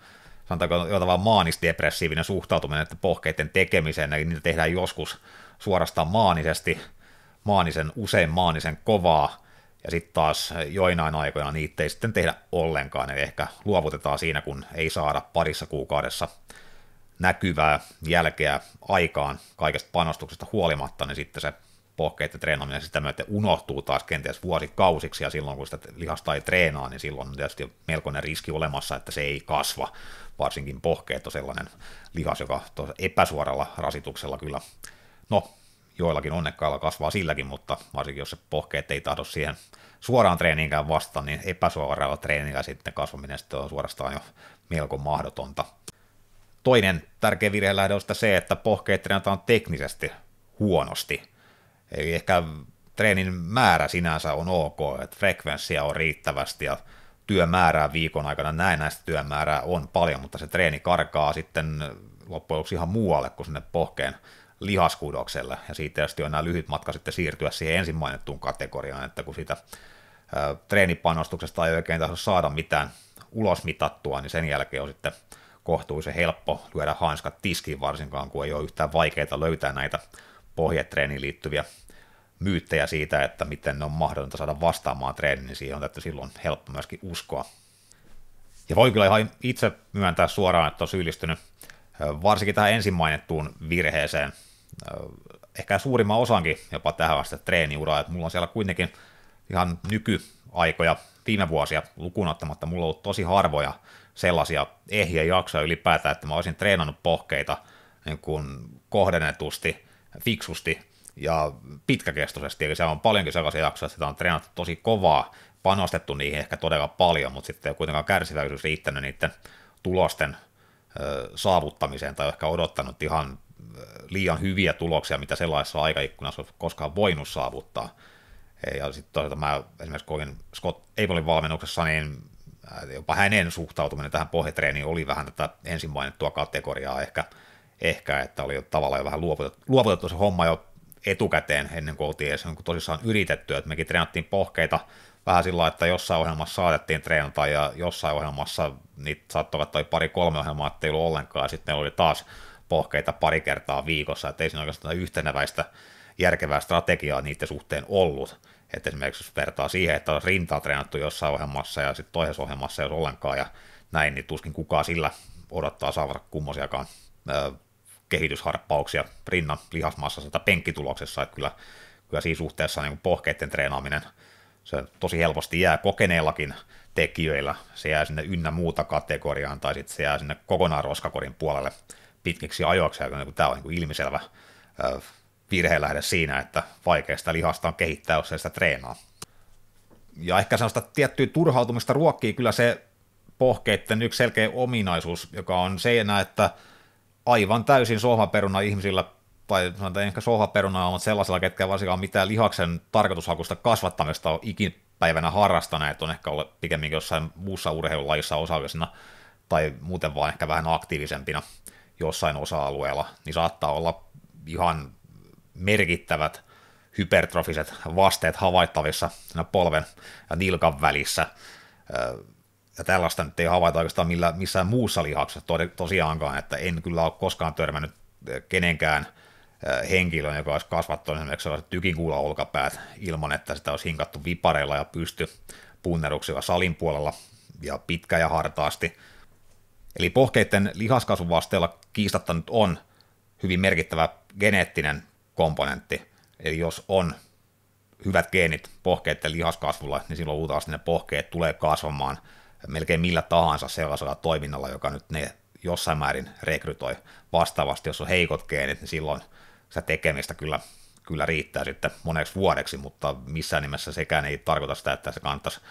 sanotaanko jotain maanisdepressiivinen suhtautuminen että pohkeiden tekemiseen, eli niitä tehdään joskus suorastaan maanisesti, maanisen, usein maanisen kovaa, ja sitten taas joinain aikoina niitä ei sitten tehdä ollenkaan, eli ehkä luovutetaan siinä, kun ei saada parissa kuukaudessa näkyvää jälkeä aikaan kaikesta panostuksesta huolimatta, niin sitten se pohkeiden treenaaminen sitä myötä unohtuu taas kenties vuosikausiksi, ja silloin kun sitä lihasta ei treenaa, niin silloin on tietysti melkoinen riski olemassa, että se ei kasva. Varsinkin pohkeet on sellainen lihas, joka epäsuoralla rasituksella kyllä, no joillakin onnekkailla kasvaa silläkin, mutta varsinkin jos se pohkeet ei tahdo siihen suoraan treeniinkään vasta, niin epäsuoralla treenillä sitten kasvaminen sitten on suorastaan jo melko mahdotonta. Toinen tärkeä lähde on se, että pohkeet treenataan teknisesti huonosti Eli ehkä treenin määrä sinänsä on ok, että frekvenssiä on riittävästi ja työmäärää viikon aikana näistä työmäärää on paljon, mutta se treeni karkaa sitten loppujen lopuksi ihan muualle kuin sinne pohkeen lihaskudokselle, ja siitä tietysti on nämä lyhyt matka sitten siirtyä siihen ensin mainittuun kategoriaan, että kun siitä treenipanostuksesta ei oikein taso saada mitään ulos mitattua, niin sen jälkeen on sitten kohtuullisen helppo lyödä hanskat tiskiin varsinkaan, kun ei ole yhtään vaikeaa löytää näitä pohjetreeniin liittyviä myyttejä siitä, että miten ne on mahdotonta saada vastaamaan treenin, niin siihen on täytyy silloin helppo myöskin uskoa. Ja voi kyllä ihan itse myöntää suoraan, että on syyllistynyt varsinkin tähän ensin mainittuun virheeseen. Ehkä suurimman osankin jopa tähän asti treeniuraa, että mulla on siellä kuitenkin ihan nykyaikoja, viime vuosia lukuun ottamatta, mulla on ollut tosi harvoja sellaisia ehjä jaksoja ylipäätään, että mä olisin treenannut pohkeita niin kuin kohdennetusti, fiksusti, ja pitkäkestoisesti, eli se on paljonkin sellaisia jaksoja, sitä on treenattu tosi kovaa, panostettu niihin ehkä todella paljon, mutta sitten ei ole kuitenkaan kärsivällisyys riittänyt niiden tulosten saavuttamiseen tai ehkä odottanut ihan liian hyviä tuloksia, mitä sellaisessa aikaikkunassa olisi koskaan voinut saavuttaa. Ja sitten toisaalta mä esimerkiksi koin Scott Abelin valmennuksessa, niin jopa hänen suhtautuminen tähän pohjatreeniin oli vähän tätä ensin mainittua kategoriaa ehkä, ehkä että oli jo tavallaan jo vähän luovutettu, luovutettu se homma jo etukäteen ennen kuin oltiin edes niin kuin tosissaan yritetty, että mekin treenattiin pohkeita vähän sillä että jossain ohjelmassa saatettiin treenata ja jossain ohjelmassa niitä saattoivat tai pari-kolme ohjelmaa, ei ollut ollenkaan, sitten oli taas pohkeita pari kertaa viikossa, että ei siinä oikeastaan yhtenäväistä järkevää strategiaa niiden suhteen ollut. Että esimerkiksi jos vertaa siihen, että olisi rintaa treenattu jossain ohjelmassa ja sitten toisessa ohjelmassa jos ollenkaan ja näin, niin tuskin kukaan sillä odottaa saavansa kummosiakaan kehitysharppauksia rinnan lihasmassassa tai penkkituloksessa, että kyllä, kyllä siinä suhteessa niin pohkeiden treenaaminen se tosi helposti jää kokeneellakin tekijöillä, se jää sinne ynnä muuta kategoriaan tai sitten se jää sinne kokonaan roskakorin puolelle pitkiksi ajoiksi, ja niin tämä on niin ilmiselvä virhelähde siinä, että vaikeasta lihasta on kehittää, jos sitä treenaa. Ja ehkä sellaista tiettyä turhautumista ruokkii kyllä se pohkeiden yksi selkeä ominaisuus, joka on se enää, että aivan täysin sohvaperuna ihmisillä, tai sanotaan ehkä sohvaperuna, mutta sellaisilla, ketkä varsinkaan mitään lihaksen tarkoitushakusta kasvattamista on ikin päivänä harrastaneet, on ehkä ollut pikemminkin jossain muussa urheilulajissa osallisena, tai muuten vaan ehkä vähän aktiivisempina jossain osa-alueella, niin saattaa olla ihan merkittävät hypertrofiset vasteet havaittavissa siinä polven ja nilkan välissä ja tällaista nyt ei havaita oikeastaan millä, missään muussa lihaksessa tosiaankaan, että en kyllä ole koskaan törmännyt eh, kenenkään eh, henkilön, joka olisi kasvattanut esimerkiksi sellaiset tykinkuula olkapäät ilman, että sitä olisi hinkattu vipareilla ja pysty punneruksilla salin puolella ja pitkä ja hartaasti. Eli pohkeiden lihaskasvuvasteella kiistatta nyt on hyvin merkittävä geneettinen komponentti. Eli jos on hyvät geenit pohkeiden lihaskasvulla, niin silloin uutaasti ne pohkeet tulee kasvamaan – melkein millä tahansa sellaisella toiminnalla, joka nyt ne jossain määrin rekrytoi vastaavasti, jos on heikot geenit, niin silloin sitä tekemistä kyllä, kyllä riittää sitten moneksi vuodeksi, mutta missään nimessä sekään ei tarkoita sitä, että se kannattaisi,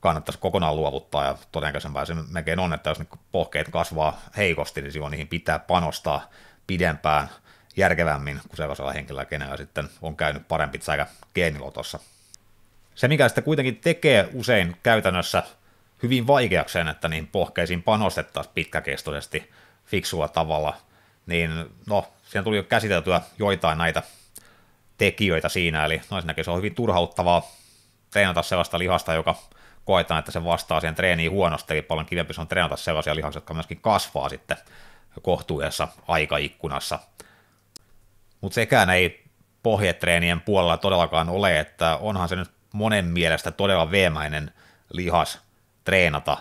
kannattaisi kokonaan luovuttaa, ja todennäköisempää se melkein on, että jos ne pohkeet kasvaa heikosti, niin silloin niihin pitää panostaa pidempään, järkevämmin kuin sellaisella henkilöllä, kenellä sitten on käynyt parempi säikä geenilotossa. Se, mikä sitä kuitenkin tekee usein käytännössä hyvin sen, että niihin pohkeisiin panostettaisiin pitkäkestoisesti fiksulla tavalla, niin no, siinä tuli jo käsiteltyä joitain näitä tekijöitä siinä, eli naisenäkin no, se on hyvin turhauttavaa treenata sellaista lihasta, joka koetaan, että se vastaa siihen treeniin huonosti, eli paljon kivempi se on treenata sellaisia lihaksia, jotka myöskin kasvaa sitten kohtuudessa aikaikkunassa. Mutta sekään ei pohjetreenien puolella todellakaan ole, että onhan se nyt monen mielestä todella veemäinen lihas, treenata.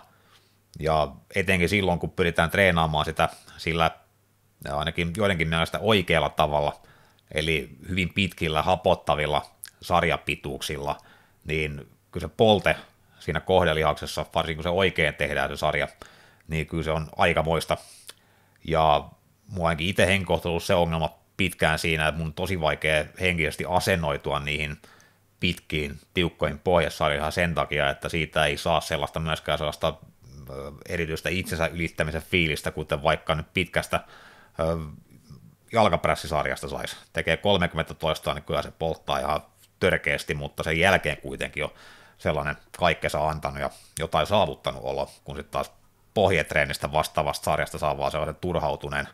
Ja etenkin silloin, kun pyritään treenaamaan sitä sillä ainakin joidenkin mielestä oikealla tavalla, eli hyvin pitkillä hapottavilla sarjapituuksilla, niin kyllä se polte siinä kohdelihaksessa, varsinkin kun se oikein tehdään se sarja, niin kyllä se on aikamoista. Ja mua ainakin itse henkohtelu se ongelma pitkään siinä, että mun on tosi vaikea henkisesti asennoitua niihin – pitkiin, tiukkoihin pohjasarjoihin sen takia, että siitä ei saa sellaista myöskään sellaista erityistä itsensä ylittämisen fiilistä, kuten vaikka nyt pitkästä jalkapressisarjasta saisi. Tekee 30 toistoa, niin kyllä se polttaa ihan törkeästi, mutta sen jälkeen kuitenkin on sellainen kaikkea antanut ja jotain saavuttanut olo, kun sitten taas pohjetreenistä vastaavasta sarjasta saa vaan sellaisen turhautuneen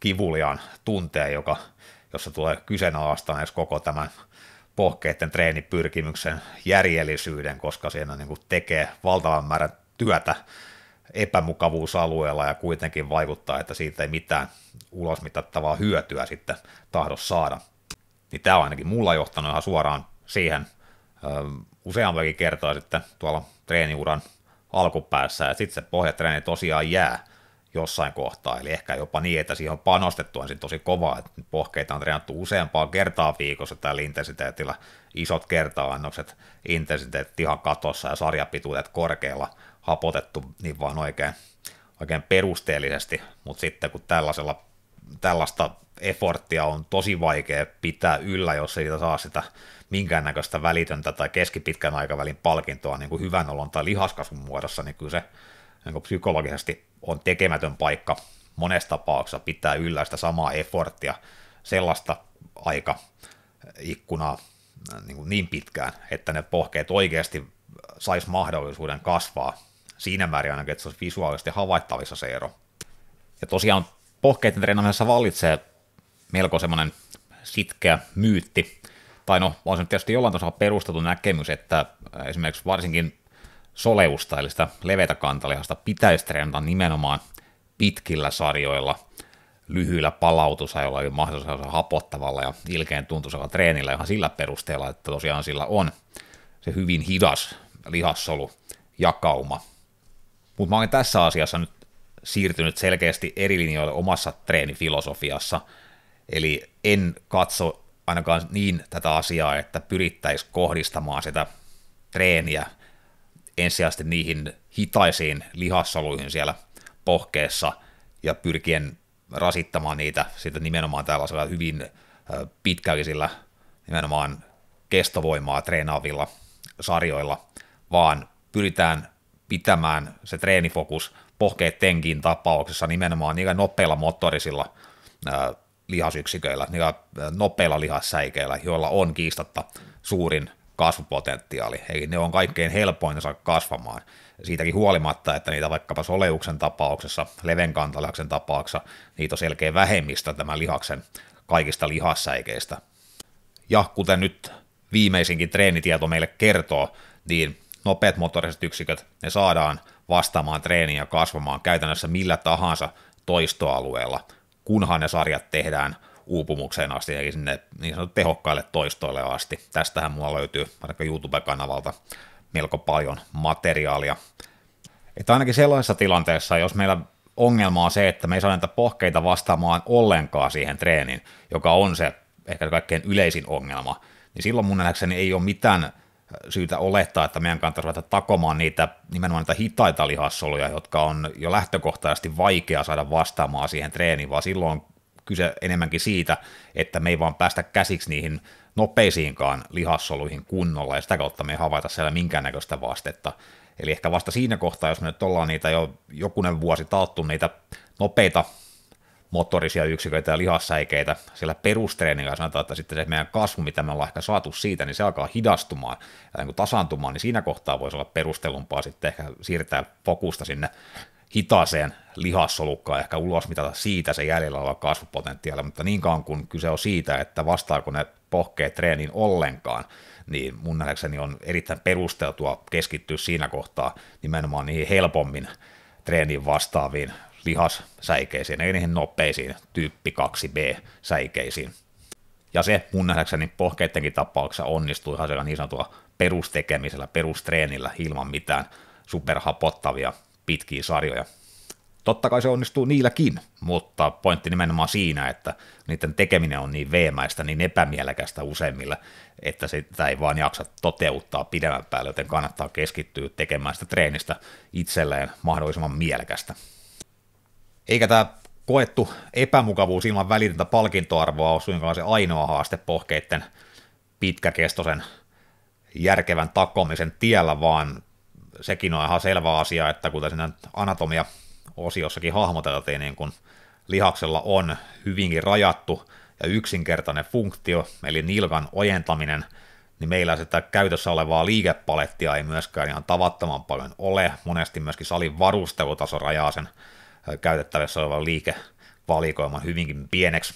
kivuliaan tunteen, joka, jossa tulee kyseenalaistaneeksi koko tämän pohkeiden treenipyrkimyksen järjellisyyden, koska siinä niin kuin tekee valtavan määrän työtä epämukavuusalueella ja kuitenkin vaikuttaa, että siitä ei mitään ulosmitattavaa hyötyä sitten tahdo saada. Niin tämä on ainakin mulla johtanut ihan suoraan siihen useampakin kertaa sitten tuolla treeniuran alkupäässä, ja sitten se pohjatreeni tosiaan jää jossain kohtaa, eli ehkä jopa niin, että siihen on panostettu ensin tosi kovaa, että pohkeita on treenattu useampaa kertaa viikossa tällä intensiteetillä, isot kertaannokset, intensiteetti ihan katossa ja sarjapituudet korkealla, hapotettu niin vaan oikein, oikein perusteellisesti, mutta sitten kun tällaisella, tällaista efforttia on tosi vaikea pitää yllä, jos ei saa sitä minkäännäköistä välitöntä tai keskipitkän aikavälin palkintoa niin kuin hyvän olon tai lihaskasvun muodossa, niin kyllä se niin kuin psykologisesti on tekemätön paikka monessa tapauksessa pitää yllä sitä samaa efforttia, sellaista aika ikkunaa äh, niin, kuin niin pitkään, että ne pohkeet oikeasti sais mahdollisuuden kasvaa siinä määrin ainakin, että se olisi visuaalisesti havaittavissa se ero. Ja tosiaan pohkeiden treenaamisessa vallitsee melko semmoinen sitkeä myytti, tai no on se tietysti jollain tasolla perustettu näkemys, että esimerkiksi varsinkin soleusta, eli sitä leveätä kantalihasta, pitäisi treenata nimenomaan pitkillä sarjoilla, lyhyillä palautusajoilla, eli mahdollisimman hapottavalla ja ilkeen tuntuisella treenillä ihan sillä perusteella, että tosiaan sillä on se hyvin hidas lihassolu jakauma. Mutta mä olen tässä asiassa nyt siirtynyt selkeästi eri linjoille omassa treenifilosofiassa, eli en katso ainakaan niin tätä asiaa, että pyrittäisiin kohdistamaan sitä treeniä ensisijaisesti niihin hitaisiin lihassoluihin siellä pohkeessa ja pyrkien rasittamaan niitä sitten nimenomaan tällaisella hyvin pitkällisillä, nimenomaan kestovoimaa treenaavilla sarjoilla, vaan pyritään pitämään se treenifokus pohkeet tenkin tapauksessa nimenomaan niillä nopeilla motorisilla lihasyksiköillä, niillä nopeilla lihassäikeillä, joilla on kiistatta suurin kasvupotentiaali, eli ne on kaikkein helpoin saada kasvamaan. Siitäkin huolimatta, että niitä vaikkapa soleuksen tapauksessa, levenkantalihaksen tapauksessa, niitä on selkeä vähemmistö tämän lihaksen kaikista lihassäikeistä. Ja kuten nyt viimeisinkin treenitieto meille kertoo, niin nopeat motoriset yksiköt, ne saadaan vastaamaan treeniä ja kasvamaan käytännössä millä tahansa toistoalueella, kunhan ne sarjat tehdään – uupumukseen asti, eli sinne niin sanotu, tehokkaille toistoille asti. Tästähän mulla löytyy vaikka YouTube-kanavalta melko paljon materiaalia. Että ainakin sellaisessa tilanteessa, jos meillä ongelma on se, että me ei saa näitä pohkeita vastaamaan ollenkaan siihen treenin, joka on se ehkä kaikkein yleisin ongelma, niin silloin mun nähdäkseni ei ole mitään syytä olettaa, että meidän kannattaisi ruveta takomaan niitä nimenomaan niitä hitaita lihassoluja, jotka on jo lähtökohtaisesti vaikea saada vastaamaan siihen treeniin, vaan silloin kyse enemmänkin siitä, että me ei vaan päästä käsiksi niihin nopeisiinkaan lihassoluihin kunnolla, ja sitä kautta me ei havaita siellä minkäännäköistä vastetta. Eli ehkä vasta siinä kohtaa, jos me nyt ollaan niitä jo jokunen vuosi taattu niitä nopeita motorisia yksiköitä ja lihassäikeitä siellä perustreenillä, sanotaan, että sitten se meidän kasvu, mitä me ollaan ehkä saatu siitä, niin se alkaa hidastumaan ja niin tasaantumaan, niin siinä kohtaa voisi olla perustelumpaa sitten ehkä siirtää fokusta sinne hitaaseen lihassolukkaan ehkä ulos mitata siitä se jäljellä oleva kasvupotentiaali, mutta niin kauan kun kyse on siitä, että vastaako ne pohkeet treeniin ollenkaan, niin mun nähdäkseni on erittäin perusteltua keskittyä siinä kohtaa nimenomaan niihin helpommin treeniin vastaaviin lihassäikeisiin, eli niihin nopeisiin tyyppi 2B-säikeisiin. Ja se mun nähdäkseni pohkeidenkin tapauksessa onnistuu ihan niin sanotulla perustekemisellä, perustreenillä ilman mitään superhapottavia pitkiä sarjoja. Totta kai se onnistuu niilläkin, mutta pointti nimenomaan siinä, että niiden tekeminen on niin veemäistä, niin epämielekästä useimmilla, että sitä ei vaan jaksa toteuttaa pidemmän päälle, joten kannattaa keskittyä tekemään sitä treenistä itselleen mahdollisimman mielekästä. Eikä tämä koettu epämukavuus ilman välitöntä palkintoarvoa ole suinkaan se ainoa haaste pohkeiden pitkäkestoisen järkevän takomisen tiellä, vaan sekin on ihan selvä asia, että kuten siinä anatomia-osiossakin hahmoteltiin, niin kun lihaksella on hyvinkin rajattu ja yksinkertainen funktio, eli nilkan ojentaminen, niin meillä sitä käytössä olevaa liikepalettia ei myöskään ihan tavattoman paljon ole. Monesti myöskin salin varustelutaso rajaa sen käytettävissä olevan liikevalikoiman hyvinkin pieneksi.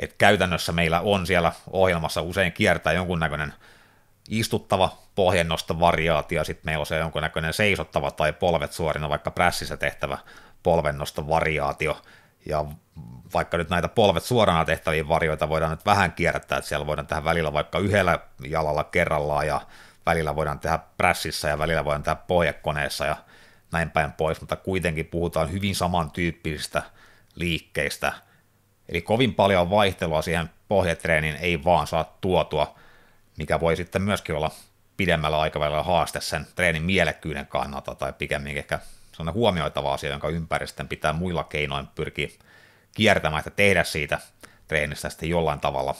Et käytännössä meillä on siellä ohjelmassa usein kiertää jonkunnäköinen istuttava pohjennosta variaatio, ja sitten meillä on se jonkunnäköinen seisottava tai polvet suorina, vaikka prässissä tehtävä polvennosta variaatio, ja vaikka nyt näitä polvet suorana tehtäviä varjoita voidaan nyt vähän kierrättää, että siellä voidaan tehdä välillä vaikka yhdellä jalalla kerrallaan ja välillä voidaan tehdä prässissä ja välillä voidaan tehdä pohjekoneessa ja näin päin pois, mutta kuitenkin puhutaan hyvin samantyyppisistä liikkeistä. Eli kovin paljon vaihtelua siihen pohjetreenin ei vaan saa tuotua, mikä voi sitten myöskin olla pidemmällä aikavälillä haaste sen treenin mielekkyyden kannalta, tai pikemminkin ehkä sellainen huomioitava asia, jonka ympäristön pitää muilla keinoin pyrkiä kiertämään, että tehdä siitä treenistä sitten jollain tavalla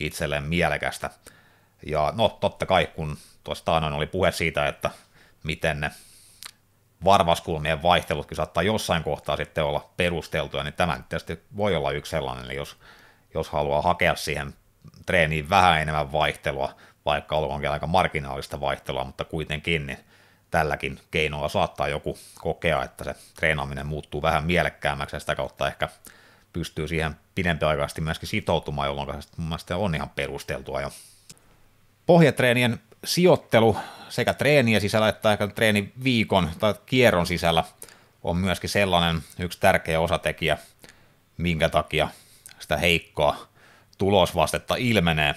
itselleen mielekästä. Ja no totta kai, kun tuossa taanoin oli puhe siitä, että miten ne varvaskulmien vaihtelutkin saattaa jossain kohtaa sitten olla perusteltuja, niin tämä tietysti voi olla yksi sellainen, eli jos, jos haluaa hakea siihen treeniin vähän enemmän vaihtelua, vaikka olkoonkin aika marginaalista vaihtelua, mutta kuitenkin niin tälläkin keinolla saattaa joku kokea, että se treenaaminen muuttuu vähän mielekkäämmäksi ja sitä kautta ehkä pystyy siihen pidempiaikaisesti myöskin sitoutumaan, jolloin se mun mielestä on ihan perusteltua jo. Pohjatreenien sijoittelu sekä treenien sisällä että ehkä treeni viikon tai kierron sisällä on myöskin sellainen yksi tärkeä osatekijä, minkä takia sitä heikkoa tulosvastetta ilmenee.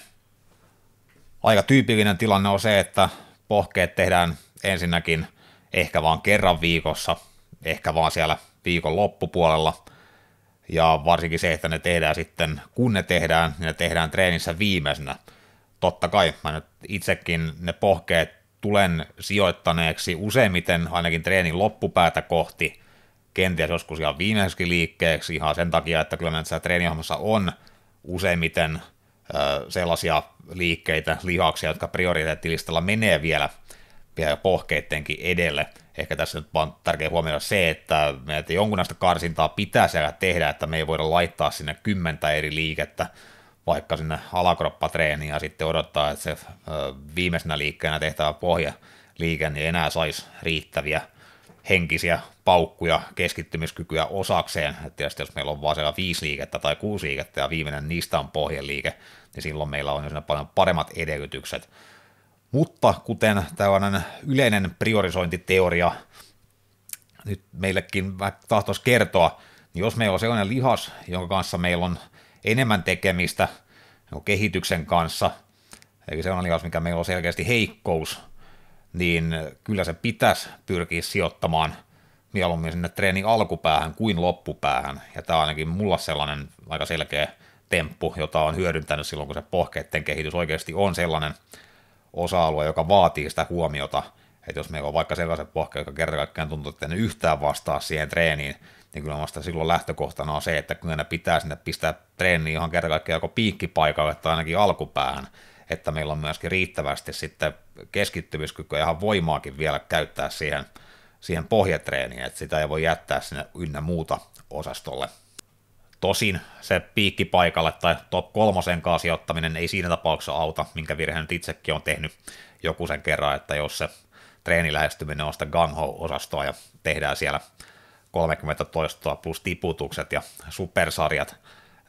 Aika tyypillinen tilanne on se, että pohkeet tehdään ensinnäkin ehkä vaan kerran viikossa, ehkä vaan siellä viikon loppupuolella, ja varsinkin se, että ne tehdään sitten, kun ne tehdään, niin ne tehdään treenissä viimeisenä. Totta kai, mä nyt itsekin ne pohkeet tulen sijoittaneeksi useimmiten ainakin treenin loppupäätä kohti, kenties joskus ihan viimeiseksi liikkeeksi ihan sen takia, että kyllä meillä tässä on – useimmiten sellaisia liikkeitä, lihaksia, jotka prioriteettilistalla menee vielä, vielä pohkeittenkin edelle. Ehkä tässä nyt vaan tärkeä huomioida se, että jonkun näistä karsintaa pitää siellä tehdä, että me ei voida laittaa sinne kymmentä eri liikettä, vaikka sinne alakroppatreeniin ja sitten odottaa, että se viimeisenä liikkeenä tehtävä pohja liike niin enää saisi riittäviä – henkisiä paukkuja, keskittymiskykyä osakseen. Et tietysti jos meillä on vain siellä viisi liikettä tai kuusi liikettä ja viimeinen niistä on pohjeliike, niin silloin meillä on jo siinä paljon paremmat edellytykset. Mutta kuten tällainen yleinen priorisointiteoria nyt meillekin tahtoisi kertoa, niin jos meillä on sellainen lihas, jonka kanssa meillä on enemmän tekemistä niin kehityksen kanssa, eli sellainen lihas, mikä meillä on selkeästi heikkous, niin kyllä se pitäisi pyrkiä sijoittamaan mieluummin sinne treenin alkupäähän kuin loppupäähän. Ja tämä on ainakin mulla sellainen aika selkeä temppu, jota on hyödyntänyt silloin, kun se pohkeiden kehitys oikeasti on sellainen osa-alue, joka vaatii sitä huomiota. Että jos meillä on vaikka sellaiset pohkeet, jotka kerta kaikkiaan tuntuu, että ne yhtään vastaa siihen treeniin, niin kyllä vasta silloin lähtökohtana on se, että kyllä ne pitää sinne pistää treeniin ihan kerta kaikkiaan joko piikkipaikalle tai ainakin alkupäähän että meillä on myöskin riittävästi sitten keskittymiskykyä ja ihan voimaakin vielä käyttää siihen, siihen pohjatreeniin, että sitä ei voi jättää sinne ynnä muuta osastolle. Tosin se piikki paikalle tai top kolmosen kanssa sijoittaminen ei siinä tapauksessa auta, minkä virheen nyt itsekin on tehnyt joku sen kerran, että jos se treenilähestyminen on sitä gung osastoa ja tehdään siellä 30 toistoa plus tiputukset ja supersarjat,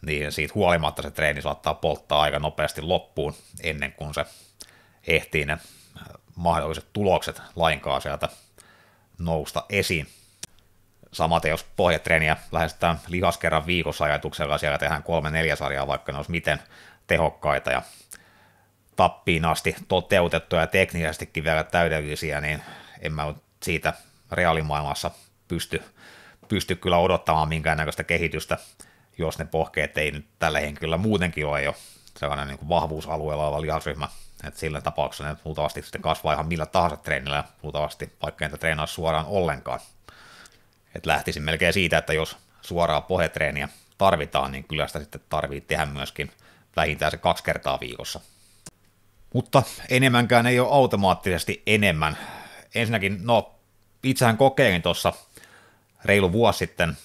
niin siitä huolimatta se treeni saattaa polttaa aika nopeasti loppuun ennen kuin se ehtii ne äh, mahdolliset tulokset lainkaan sieltä nousta esiin. Samaten jos pohjatreeniä lähestytään lihas kerran viikossa ajatuksella, siellä tehdään kolme neljä sarjaa, vaikka ne olisi miten tehokkaita ja tappiin asti toteutettuja ja teknisestikin vielä täydellisiä, niin en mä siitä reaalimaailmassa pysty, pysty kyllä odottamaan minkäännäköistä kehitystä jos ne pohkeet ei nyt tällä henkilöllä muutenkin ole jo sellainen niin kuin vahvuusalueella oleva lihasryhmä, että sillä tapauksessa ne luultavasti sitten kasvaa ihan millä tahansa treenillä, luultavasti vaikka ei treenaa suoraan ollenkaan. Et lähtisin melkein siitä, että jos suoraa pohjetreeniä tarvitaan, niin kyllä sitä sitten tarvii tehdä myöskin vähintään se kaksi kertaa viikossa. Mutta enemmänkään ei ole automaattisesti enemmän. Ensinnäkin, no, itsehän kokeilin tuossa reilu vuosi sitten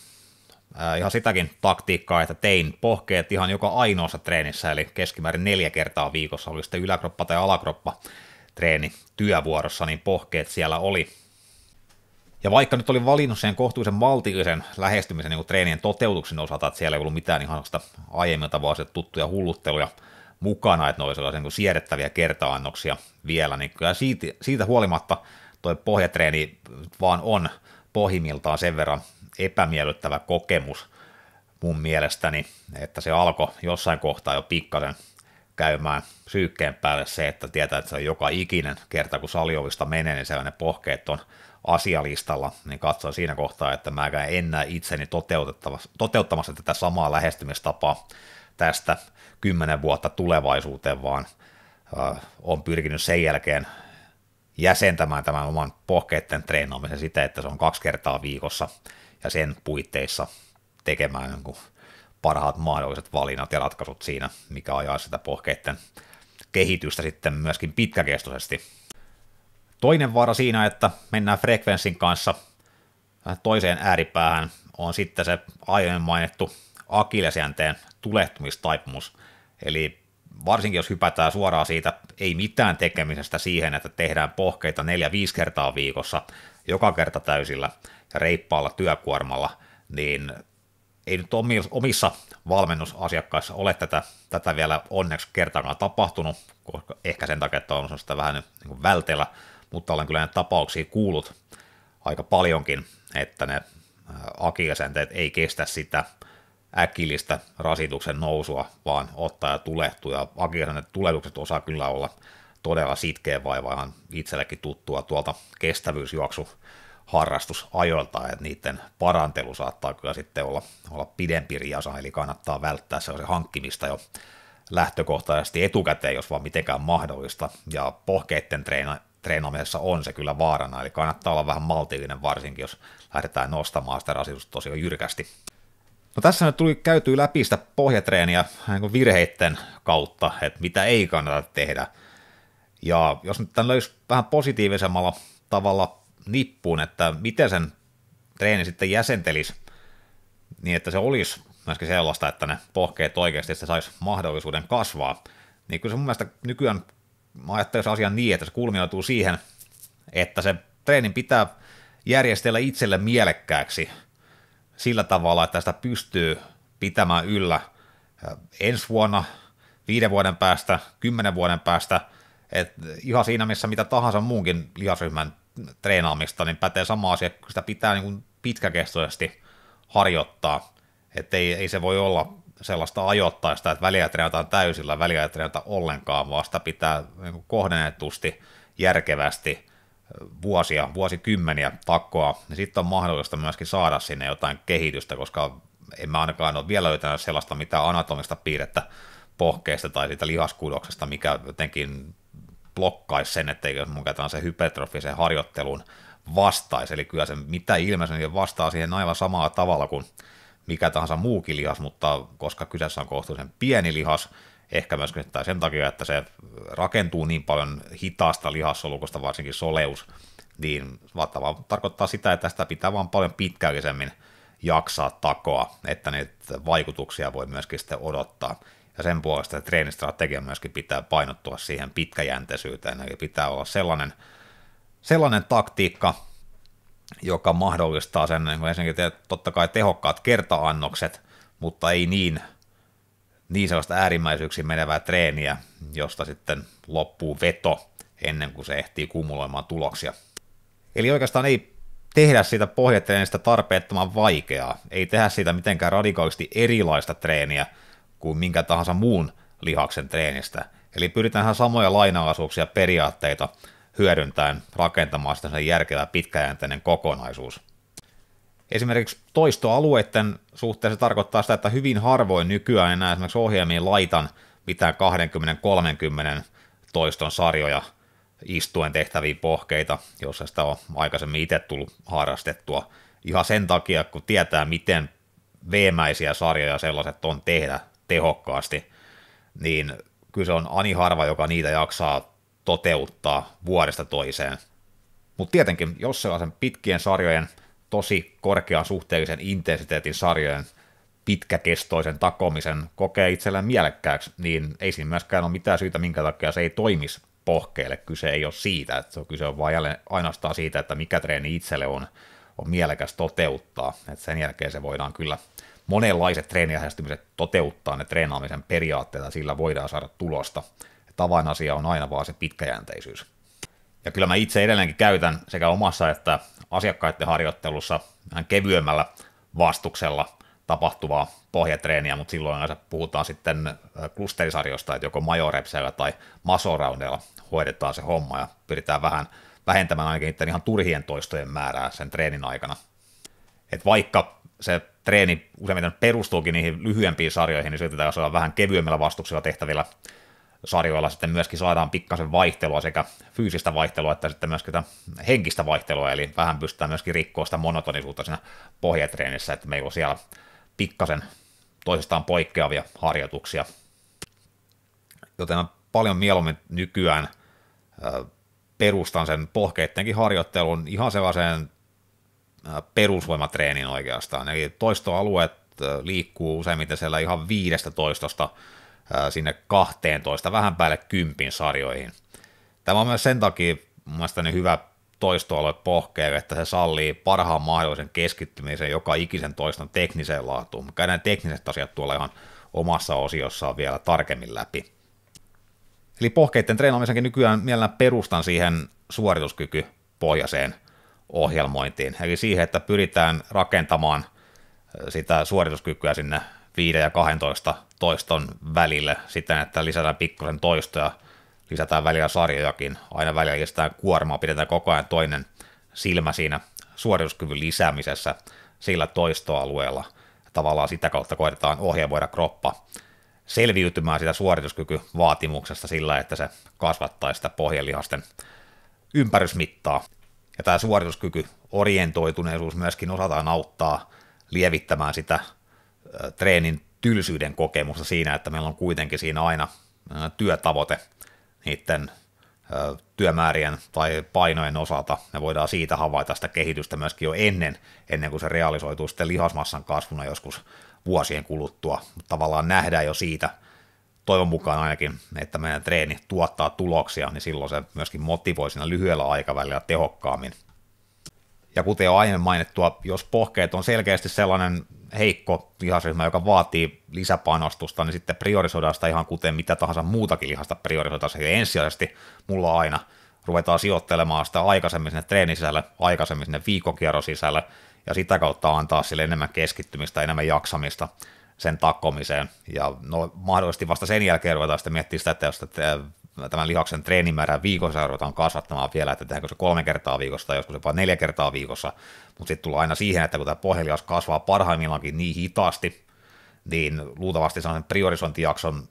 Äh, ihan sitäkin taktiikkaa, että tein pohkeet ihan joka ainoassa treenissä, eli keskimäärin neljä kertaa viikossa, oli sitten yläkroppa tai alakroppa treeni työvuorossa, niin pohkeet siellä oli. Ja vaikka nyt olin valinnut sen kohtuullisen maltillisen lähestymisen niin treenien toteutuksen osalta, että siellä ei ollut mitään ihan sitä aiemmilta vuosilta tuttuja hullutteluja mukana, että ne oli sellaisia niin siedettäviä kerta-annoksia vielä, niin kyllä siitä, siitä huolimatta toi pohjatreeni vaan on pohjimmiltaan sen verran epämiellyttävä kokemus mun mielestäni, että se alkoi jossain kohtaa jo pikkasen käymään syykkeen päälle se, että tietää, että se on joka ikinen kerta, kun saliovista menee, niin sellainen pohkeet on asialistalla, niin katsoin siinä kohtaa, että mä en näe itseni toteuttamassa tätä samaa lähestymistapaa tästä kymmenen vuotta tulevaisuuteen, vaan on pyrkinyt sen jälkeen jäsentämään tämän oman pohkeiden treenaamisen sitä, että se on kaksi kertaa viikossa – ja sen puitteissa tekemään niin kuin parhaat mahdolliset valinnat ja ratkaisut siinä, mikä ajaa sitä pohkeiden kehitystä sitten myöskin pitkäkestoisesti. Toinen vaara siinä, että mennään frekvenssin kanssa toiseen ääripäähän, on sitten se aiemmin mainittu akillesjänteen tulehtumistaipumus. Eli varsinkin jos hypätään suoraan siitä ei mitään tekemisestä siihen, että tehdään pohkeita 4-5 kertaa viikossa, joka kerta täysillä, reippaalla työkuormalla, niin ei nyt omissa valmennusasiakkaissa ole tätä, tätä vielä onneksi kertaakaan tapahtunut, koska ehkä sen takia, että on sitä vähän niin kuin vältellä, mutta olen kyllä näitä tapauksia kuullut aika paljonkin, että ne äh, akiasenteet ei kestä sitä äkillistä rasituksen nousua, vaan ottaa ja tulehtuu, ja akiasenteet tulehdukset osaa kyllä olla todella sitkeä sitkeen ihan itsellekin tuttua tuolta kestävyysjuoksu harrastusajoilta, että niiden parantelu saattaa kyllä sitten olla, olla pidempi riasa, eli kannattaa välttää sellaisen hankkimista jo lähtökohtaisesti etukäteen, jos vaan mitenkään mahdollista, ja pohkeiden treena, treenaamisessa on se kyllä vaarana, eli kannattaa olla vähän maltillinen varsinkin, jos lähdetään nostamaan sitä rasitusta tosiaan jyrkästi. No tässä nyt tuli käytyy läpi sitä pohjatreeniä niin virheiden kautta, että mitä ei kannata tehdä. Ja jos nyt tämän löysi vähän positiivisemmalla tavalla nippuun, että miten sen treeni sitten jäsentelisi niin, että se olisi myöskin sellaista, että ne pohkeet oikeasti että se saisi mahdollisuuden kasvaa. Niin kyllä se mun mielestä nykyään, mä ajattelen se asian niin, että se kulminoituu siihen, että se treenin pitää järjestellä itselle mielekkääksi sillä tavalla, että sitä pystyy pitämään yllä ensi vuonna, viiden vuoden päästä, kymmenen vuoden päästä, että ihan siinä missä mitä tahansa muunkin lihasryhmän treenaamista, niin pätee sama asia, kun sitä pitää niin kuin pitkäkestoisesti harjoittaa. Että ei, ei se voi olla sellaista ajoittaista, että väliä treenataan täysillä, väliä treenata ollenkaan, vaan sitä pitää niin kohdennetusti, järkevästi, vuosia, vuosikymmeniä takkoa, niin sitten on mahdollista myöskin saada sinne jotain kehitystä, koska en mä ainakaan ole vielä löytänyt sellaista mitä anatomista piirrettä pohkeesta tai siitä lihaskudoksesta, mikä jotenkin blokkaisi sen, jos mukataan se hypertrofisen harjoittelun vastaisi. Eli kyllä se mitä niin vastaa siihen aivan samalla tavalla kuin mikä tahansa muukin lihas, mutta koska kyseessä on kohtuullisen pieni lihas, ehkä myös tai sen takia, että se rakentuu niin paljon hitaasta lihassolukosta, varsinkin soleus, niin vaattava tarkoittaa sitä, että tästä pitää vaan paljon pitkällisemmin jaksaa takoa, että niitä vaikutuksia voi myöskin sitten odottaa ja sen puolesta, että treenistrategia myöskin pitää painottua siihen pitkäjänteisyyteen, eli pitää olla sellainen, sellainen taktiikka, joka mahdollistaa sen, niin ensinnäkin totta kai tehokkaat kertaannokset, mutta ei niin, niin sellaista äärimmäisyyksiin menevää treeniä, josta sitten loppuu veto ennen kuin se ehtii kumuloimaan tuloksia. Eli oikeastaan ei tehdä siitä pohjatreenistä tarpeettoman vaikeaa, ei tehdä siitä mitenkään radikaalisti erilaista treeniä – kuin minkä tahansa muun lihaksen treenistä. Eli pyritään samoja lainalaisuuksia periaatteita hyödyntäen rakentamaan sitä sen järkevä pitkäjänteinen kokonaisuus. Esimerkiksi toistoalueiden suhteen se tarkoittaa sitä, että hyvin harvoin nykyään enää esimerkiksi ohjelmiin laitan mitään 20-30 toiston sarjoja istuen tehtäviä pohkeita, joissa sitä on aikaisemmin itse tullut harrastettua. Ihan sen takia, kun tietää, miten veemäisiä sarjoja sellaiset on tehdä tehokkaasti, niin kyllä se on ani harva, joka niitä jaksaa toteuttaa vuodesta toiseen. Mutta tietenkin, jos sellaisen pitkien sarjojen, tosi korkean suhteellisen intensiteetin sarjojen pitkäkestoisen takomisen kokee itselleen mielekkääksi, niin ei siinä myöskään ole mitään syytä, minkä takia se ei toimisi pohkeelle. Kyse ei ole siitä, että se on kyse on vaan jälleen ainoastaan siitä, että mikä treeni itselle on, on mielekäs toteuttaa. Et sen jälkeen se voidaan kyllä monenlaiset treenilähestymiset toteuttaa ne treenaamisen periaatteita, sillä voidaan saada tulosta. Tavainasia on aina vaan se pitkäjänteisyys. Ja kyllä mä itse edelleenkin käytän sekä omassa että asiakkaiden harjoittelussa vähän kevyemmällä vastuksella tapahtuvaa pohjatreeniä, mutta silloin aina puhutaan sitten klusterisarjosta, että joko majorepsellä tai masoraudella hoidetaan se homma ja pyritään vähän vähentämään ainakin ihan turhien toistojen määrää sen treenin aikana. Et vaikka se treeni useimmiten perustuukin niihin lyhyempiin sarjoihin, niin sitten tässä on vähän kevyemmillä vastuksilla tehtävillä sarjoilla sitten myöskin saadaan pikkasen vaihtelua sekä fyysistä vaihtelua että sitten myöskin henkistä vaihtelua, eli vähän pystytään myöskin rikkoa sitä monotonisuutta siinä pohjatreenissä, että meillä on siellä pikkasen toisistaan poikkeavia harjoituksia. Joten mä paljon mieluummin nykyään perustan sen pohkeittenkin harjoittelun ihan sellaiseen Äh, perusvoimatreenin oikeastaan. Eli toistoalueet äh, liikkuu useimmiten siellä ihan 15 äh, sinne 12, vähän päälle kympin sarjoihin. Tämä on myös sen takia mielestäni niin hyvä toistoalue pohkeelle, että se sallii parhaan mahdollisen keskittymisen joka ikisen toiston tekniseen laatuun. Käydään tekniset asiat tuolla ihan omassa osiossaan vielä tarkemmin läpi. Eli pohkeiden treenaamisenkin nykyään mielellään perustan siihen suorituskyky pohjaiseen ohjelmointiin, eli siihen, että pyritään rakentamaan sitä suorituskykyä sinne 5 ja 12 toiston välille siten, että lisätään pikkusen toistoja, lisätään välillä sarjojakin, aina välillä lisätään kuormaa, pidetään koko ajan toinen silmä siinä suorituskyvyn lisäämisessä sillä toistoalueella. Tavallaan sitä kautta koitetaan ohjelmoida kroppa selviytymään sitä suorituskykyvaatimuksesta sillä, että se kasvattaa sitä pohjelihasten ympärysmittaa ja tämä suorituskyky, orientoituneisuus myöskin osataan auttaa lievittämään sitä treenin tylsyyden kokemusta siinä, että meillä on kuitenkin siinä aina työtavoite niiden työmäärien tai painojen osalta. Me voidaan siitä havaita sitä kehitystä myöskin jo ennen, ennen kuin se realisoituu sitten lihasmassan kasvuna joskus vuosien kuluttua. mutta Tavallaan nähdään jo siitä, toivon mukaan ainakin, että meidän treeni tuottaa tuloksia, niin silloin se myöskin motivoi siinä lyhyellä aikavälillä tehokkaammin. Ja kuten jo aiemmin mainittua, jos pohkeet on selkeästi sellainen heikko lihasryhmä, joka vaatii lisäpanostusta, niin sitten priorisoidaan sitä ihan kuten mitä tahansa muutakin lihasta priorisoidaan. Eli ensisijaisesti mulla aina ruvetaan sijoittelemaan sitä aikaisemmin sinne treenin sisälle, aikaisemmin sinne viikokierron sisälle, ja sitä kautta antaa sille enemmän keskittymistä, enemmän jaksamista, sen takkomiseen. Ja no, mahdollisesti vasta sen jälkeen ruvetaan sitten miettimään sitä, että jos tämän lihaksen treenimäärän viikossa ruvetaan kasvattamaan vielä, että tehdäänkö se kolme kertaa viikossa tai joskus jopa neljä kertaa viikossa, mutta sitten tullaan aina siihen, että kun tämä pohjalihas kasvaa parhaimmillaankin niin hitaasti, niin luultavasti sellaisen priorisointijakson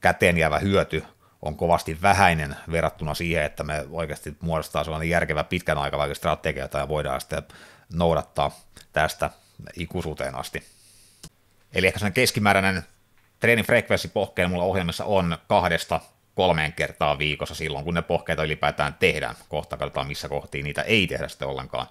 käteen jäävä hyöty on kovasti vähäinen verrattuna siihen, että me oikeasti muodostaa sellainen järkevä pitkän aikavälin strategia, jota voidaan sitten noudattaa tästä ikuisuuteen asti. Eli ehkä sellainen keskimääräinen treenin frekvenssi pohkeilla mulla ohjelmissa on kahdesta kolmeen kertaa viikossa silloin, kun ne pohkeita ylipäätään tehdään. Kohta katsotaan, missä kohtiin niitä ei tehdä sitten ollenkaan.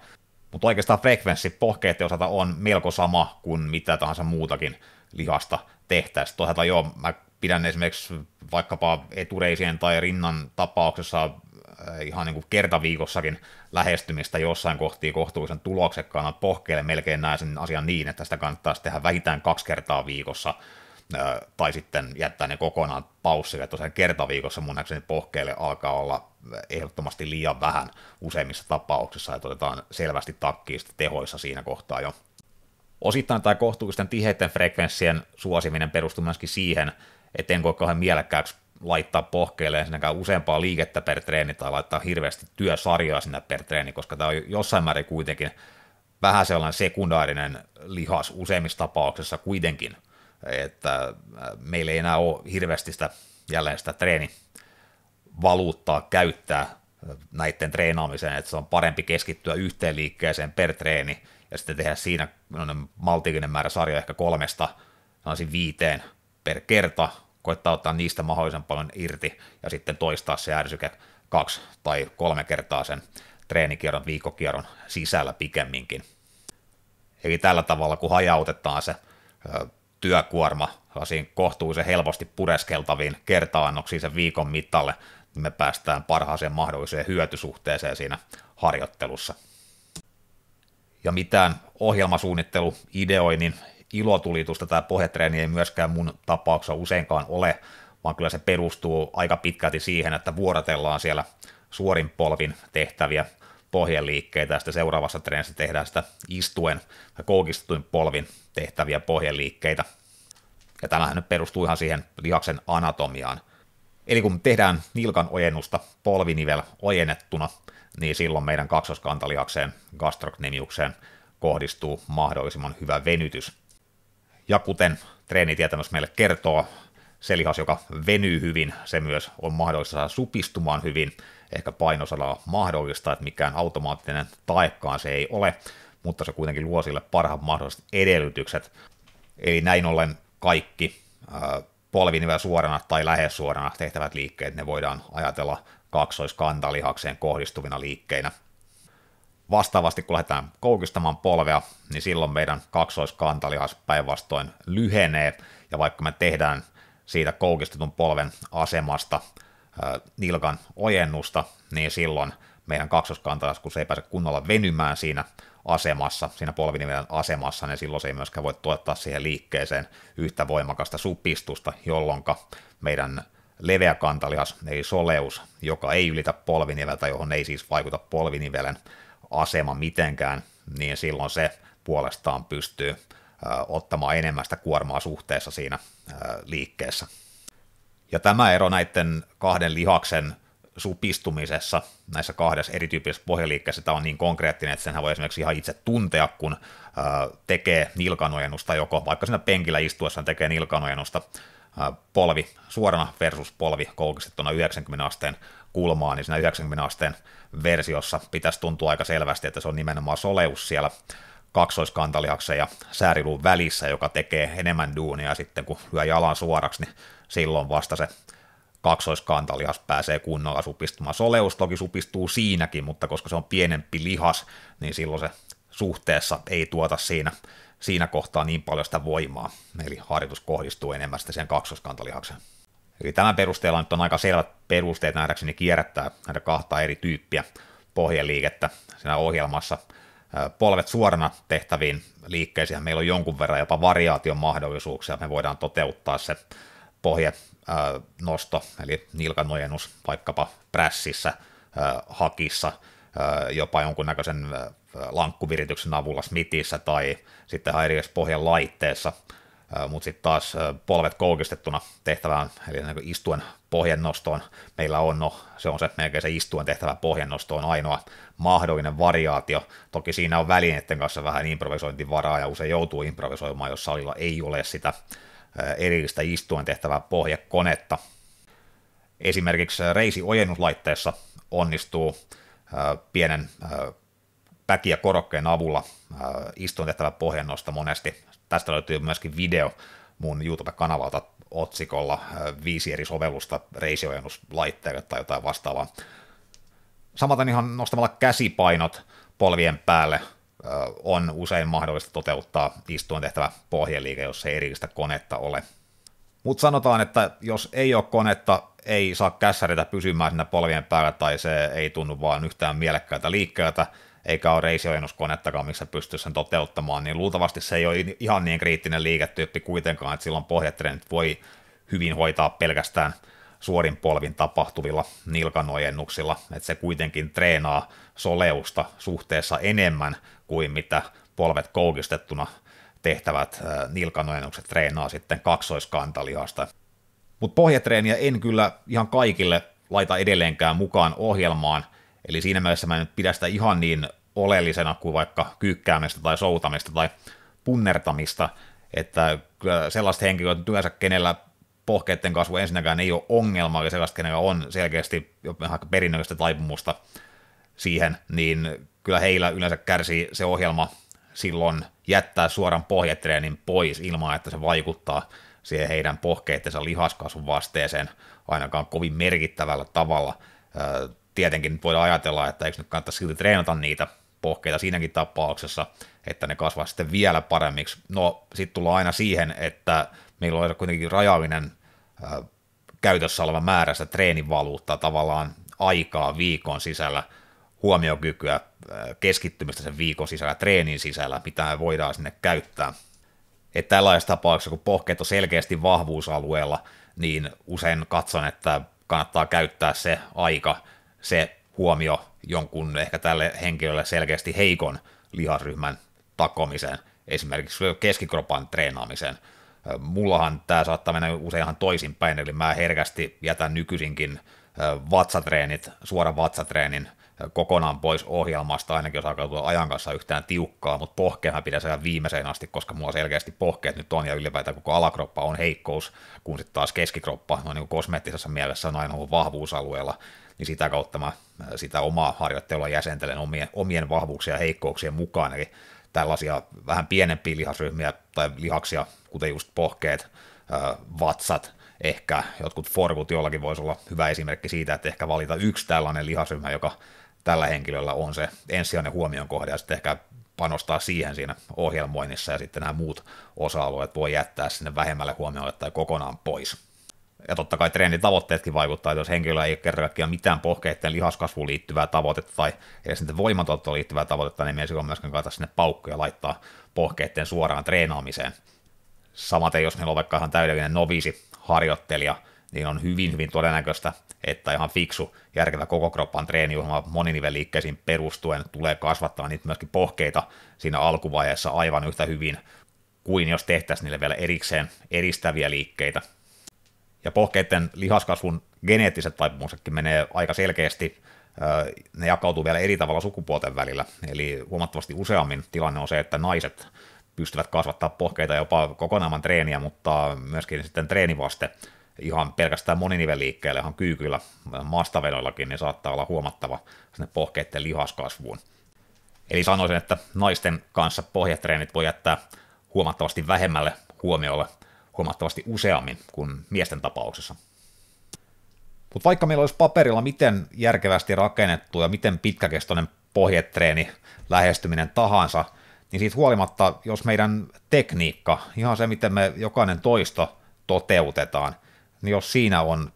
Mutta oikeastaan frekvenssi pohkeiden osalta on melko sama kuin mitä tahansa muutakin lihasta tehtäisiin. Toisaalta joo, mä pidän esimerkiksi vaikkapa etureisien tai rinnan tapauksessa äh, ihan niin kuin kertaviikossakin lähestymistä jossain kohti kohtuullisen tuloksekkaana pohkeelle melkein näen sen asian niin, että sitä kannattaa tehdä vähintään kaksi kertaa viikossa, tai sitten jättää ne kokonaan paussille, tosiaan kertaviikossa mun nähdäkseni pohkeelle alkaa olla ehdottomasti liian vähän useimmissa tapauksissa, että otetaan selvästi takkiista tehoissa siinä kohtaa jo. Osittain tai kohtuullisten tiheiden frekvenssien suosiminen perustuu myöskin siihen, että en koe kauhean mielekkääksi laittaa pohkeilleen sinäkään useampaa liikettä per treeni tai laittaa hirveästi työsarjaa sinne per treeni, koska tämä on jossain määrin kuitenkin vähän sellainen sekundaarinen lihas useimmissa tapauksissa kuitenkin, että äh, meillä ei enää ole hirveästi sitä, jälleen sitä treenivaluuttaa käyttää äh, näiden treenaamiseen, että se on parempi keskittyä yhteen liikkeeseen per treeni ja sitten tehdä siinä maltillinen määrä sarjaa ehkä kolmesta viiteen per kerta, koittaa ottaa niistä mahdollisen paljon irti ja sitten toistaa se ärsyke kaksi tai kolme kertaa sen treenikierron, viikkokierron sisällä pikemminkin. Eli tällä tavalla, kun hajautetaan se työkuorma sellaisiin kohtuullisen helposti pureskeltaviin kertaannoksiin sen viikon mittalle, niin me päästään parhaaseen mahdolliseen hyötysuhteeseen siinä harjoittelussa. Ja mitään ohjelmasuunnittelu, ideoinnin ilotulitusta tämä pohjatreeni ei myöskään mun tapauksessa useinkaan ole, vaan kyllä se perustuu aika pitkälti siihen, että vuorotellaan siellä suorin polvin tehtäviä pohjeliikkeitä ja sitten seuraavassa treenissä tehdään sitä istuen ja koukistetuin polvin tehtäviä pohjeliikkeitä. Ja tämähän nyt perustuu ihan siihen lihaksen anatomiaan. Eli kun tehdään nilkan ojennusta polvinivel ojennettuna, niin silloin meidän kaksoskantalihakseen, gastrocnemiukseen kohdistuu mahdollisimman hyvä venytys. Ja kuten treenitietämys meille kertoo, se lihas, joka venyy hyvin, se myös on mahdollista saada supistumaan hyvin. Ehkä on mahdollista että mikään automaattinen taekkaan se ei ole, mutta se kuitenkin luo sille parhaat mahdolliset edellytykset. Eli näin ollen kaikki äh, polvinivä suorana tai lähes suorana tehtävät liikkeet, ne voidaan ajatella kaksoiskantalihakseen kohdistuvina liikkeinä – Vastaavasti kun lähdetään koukistamaan polvea, niin silloin meidän kaksoiskantalihas päinvastoin lyhenee, ja vaikka me tehdään siitä koukistetun polven asemasta äh, nilkan ojennusta, niin silloin meidän kaksoskantalias, kun se ei pääse kunnolla venymään siinä asemassa, siinä polvinivelen asemassa, niin silloin se ei myöskään voi tuottaa siihen liikkeeseen yhtä voimakasta supistusta, jolloin meidän leveä kantalihas, eli soleus, joka ei ylitä polviniveltä, johon ei siis vaikuta polvinivelen asema mitenkään, niin silloin se puolestaan pystyy ottamaan enemmän sitä kuormaa suhteessa siinä liikkeessä. Ja tämä ero näiden kahden lihaksen supistumisessa näissä kahdessa erityyppisessä pohjaliikkeessä tämä on niin konkreettinen, että senhän voi esimerkiksi ihan itse tuntea, kun tekee nilkanojennusta joko, vaikka siinä penkillä istuessaan tekee nilkanojennusta polvi suorana versus polvi koukistettuna 90 asteen kulmaan, niin siinä 90 asteen versiossa pitäisi tuntua aika selvästi, että se on nimenomaan soleus siellä kaksoiskantalihaksen ja sääriluun välissä, joka tekee enemmän duunia sitten, kun lyö jalan suoraksi, niin silloin vasta se kaksoiskantalihas pääsee kunnolla supistumaan. Soleus toki supistuu siinäkin, mutta koska se on pienempi lihas, niin silloin se suhteessa ei tuota siinä siinä kohtaa niin paljon sitä voimaa, eli harjoitus kohdistuu enemmän sitten sen kaksoskantalihakseen. Eli tämän perusteella nyt on aika selvät perusteet nähdäkseni kierrättää näitä kahta eri tyyppiä pohjeliikettä siinä ohjelmassa. Polvet suorana tehtäviin liikkeisiin meillä on jonkun verran jopa variaation mahdollisuuksia. Me voidaan toteuttaa se pohje nosto, eli nilkanojennus vaikkapa prässissä, hakissa, jopa jonkunnäköisen lankkuvirityksen avulla Smithissä tai sitten häiriössä pohjan laitteessa, mutta sitten taas polvet koukistettuna tehtävään, eli niin istuen pohjennostoon meillä on, no se on se melkein se istuen tehtävä pohjennosto on ainoa mahdollinen variaatio. Toki siinä on välineiden kanssa vähän improvisointivaraa ja usein joutuu improvisoimaan, jos salilla ei ole sitä erillistä istuen tehtävää pohjekonetta. Esimerkiksi reisi ojennuslaitteessa onnistuu pienen päkiä korokkeen avulla äh, istuintehtävä pohjannosta monesti. Tästä löytyy myöskin video mun YouTube-kanavalta otsikolla äh, viisi eri sovellusta reisiojennuslaitteille tai jotain vastaavaa. Samaten ihan nostamalla käsipainot polvien päälle äh, on usein mahdollista toteuttaa istuin tehtävä pohjeliike, jos ei erillistä konetta ole. Mutta sanotaan, että jos ei ole konetta, ei saa kässäreitä pysymään sinne polvien päällä tai se ei tunnu vaan yhtään mielekkäältä liikkeeltä, eikä ole reisiojennuskonettakaan, missä pystyy sen toteuttamaan, niin luultavasti se ei ole ihan niin kriittinen liiketyyppi kuitenkaan, että silloin pohjatreenit voi hyvin hoitaa pelkästään suorin polvin tapahtuvilla nilkanojennuksilla, että se kuitenkin treenaa soleusta suhteessa enemmän kuin mitä polvet koukistettuna tehtävät äh, nilkanojennukset treenaa sitten kaksoiskantalihasta. Mutta pohjatreeniä en kyllä ihan kaikille laita edelleenkään mukaan ohjelmaan – Eli siinä mielessä mä en pidä sitä ihan niin oleellisena kuin vaikka kyykkäämistä tai soutamista tai punnertamista, että sellaista henkilöä, nyt yleensä, kenellä pohkeiden kasvu ensinnäkään ei ole ongelma, eli sellaista, kenellä on selkeästi aika perinnöllistä taipumusta siihen, niin kyllä heillä yleensä kärsii se ohjelma silloin jättää suoran pohjetreenin pois ilman, että se vaikuttaa siihen heidän pohkeittensa lihaskasvun vasteeseen ainakaan kovin merkittävällä tavalla tietenkin nyt voidaan ajatella, että eikö nyt kannattaisi silti treenata niitä pohkeita siinäkin tapauksessa, että ne kasvaa sitten vielä paremmiksi. No, sitten tullaan aina siihen, että meillä on kuitenkin rajallinen äh, käytössä oleva määrä sitä treenivaluuttaa tavallaan aikaa viikon sisällä, huomiokykyä, äh, keskittymistä sen viikon sisällä, treenin sisällä, mitä me voidaan sinne käyttää. Että tällaisessa tapauksessa, kun pohkeet on selkeästi vahvuusalueella, niin usein katson, että kannattaa käyttää se aika – se huomio jonkun ehkä tälle henkilölle selkeästi heikon lihasryhmän takomisen, esimerkiksi keskikropan treenaamisen. Mullahan tämä saattaa mennä usein ihan toisinpäin, eli mä herkästi jätän nykyisinkin vatsatreenit, suoran vatsatreenin kokonaan pois ohjelmasta, ainakin jos alkaa tulla ajan kanssa yhtään tiukkaa, mutta pohkeahan pidän siellä viimeiseen asti, koska mulla selkeästi pohkeet nyt on ja ylipäätään koko alakroppa on heikkous, kun sitten taas keskikroppa, no niin kosmeettisessa mielessä on aina ollut vahvuusalueella, niin sitä kautta mä sitä omaa harjoittelua jäsentelen omien, omien vahvuuksien ja heikkouksien mukaan, eli tällaisia vähän pienempiä lihasryhmiä tai lihaksia, kuten just pohkeet, vatsat, ehkä jotkut forkut jollakin voisi olla hyvä esimerkki siitä, että ehkä valita yksi tällainen lihasryhmä, joka tällä henkilöllä on se ensisijainen huomion kohde, ja sitten ehkä panostaa siihen siinä ohjelmoinnissa, ja sitten nämä muut osa-alueet voi jättää sinne vähemmälle huomiolle tai kokonaan pois. Ja totta kai treenitavoitteetkin vaikuttaa, että jos henkilöllä ei ole kerta kaikkiaan mitään pohkeiden lihaskasvuun liittyvää tavoitetta tai edes niiden voimantuottoon liittyvää tavoitetta, niin mies ei myöskään kaita sinne paukkuja laittaa pohkeiden suoraan treenaamiseen. Samaten jos meillä on vaikka ihan täydellinen noviisi harjoittelija, niin on hyvin, hyvin todennäköistä, että ihan fiksu, järkevä koko kroppan treeniohjelma moninivelliikkeisiin perustuen tulee kasvattaa niitä myöskin pohkeita siinä alkuvaiheessa aivan yhtä hyvin kuin jos tehtäisiin niille vielä erikseen eristäviä liikkeitä, ja pohkeiden lihaskasvun geneettiset taipumuksetkin menee aika selkeästi, ne jakautuu vielä eri tavalla sukupuolten välillä, eli huomattavasti useammin tilanne on se, että naiset pystyvät kasvattaa pohkeita jopa kokonaan treeniä, mutta myöskin sitten treenivaste ihan pelkästään moniniveliikkeelle, ihan kyykyillä, maastavedoillakin, niin saattaa olla huomattava sinne pohkeiden lihaskasvuun. Eli sanoisin, että naisten kanssa pohjatreenit voi jättää huomattavasti vähemmälle huomiolle huomattavasti useammin kuin miesten tapauksessa. Mutta vaikka meillä olisi paperilla miten järkevästi rakennettu ja miten pitkäkestoinen pohjetreeni lähestyminen tahansa, niin siitä huolimatta, jos meidän tekniikka, ihan se miten me jokainen toisto toteutetaan, niin jos siinä on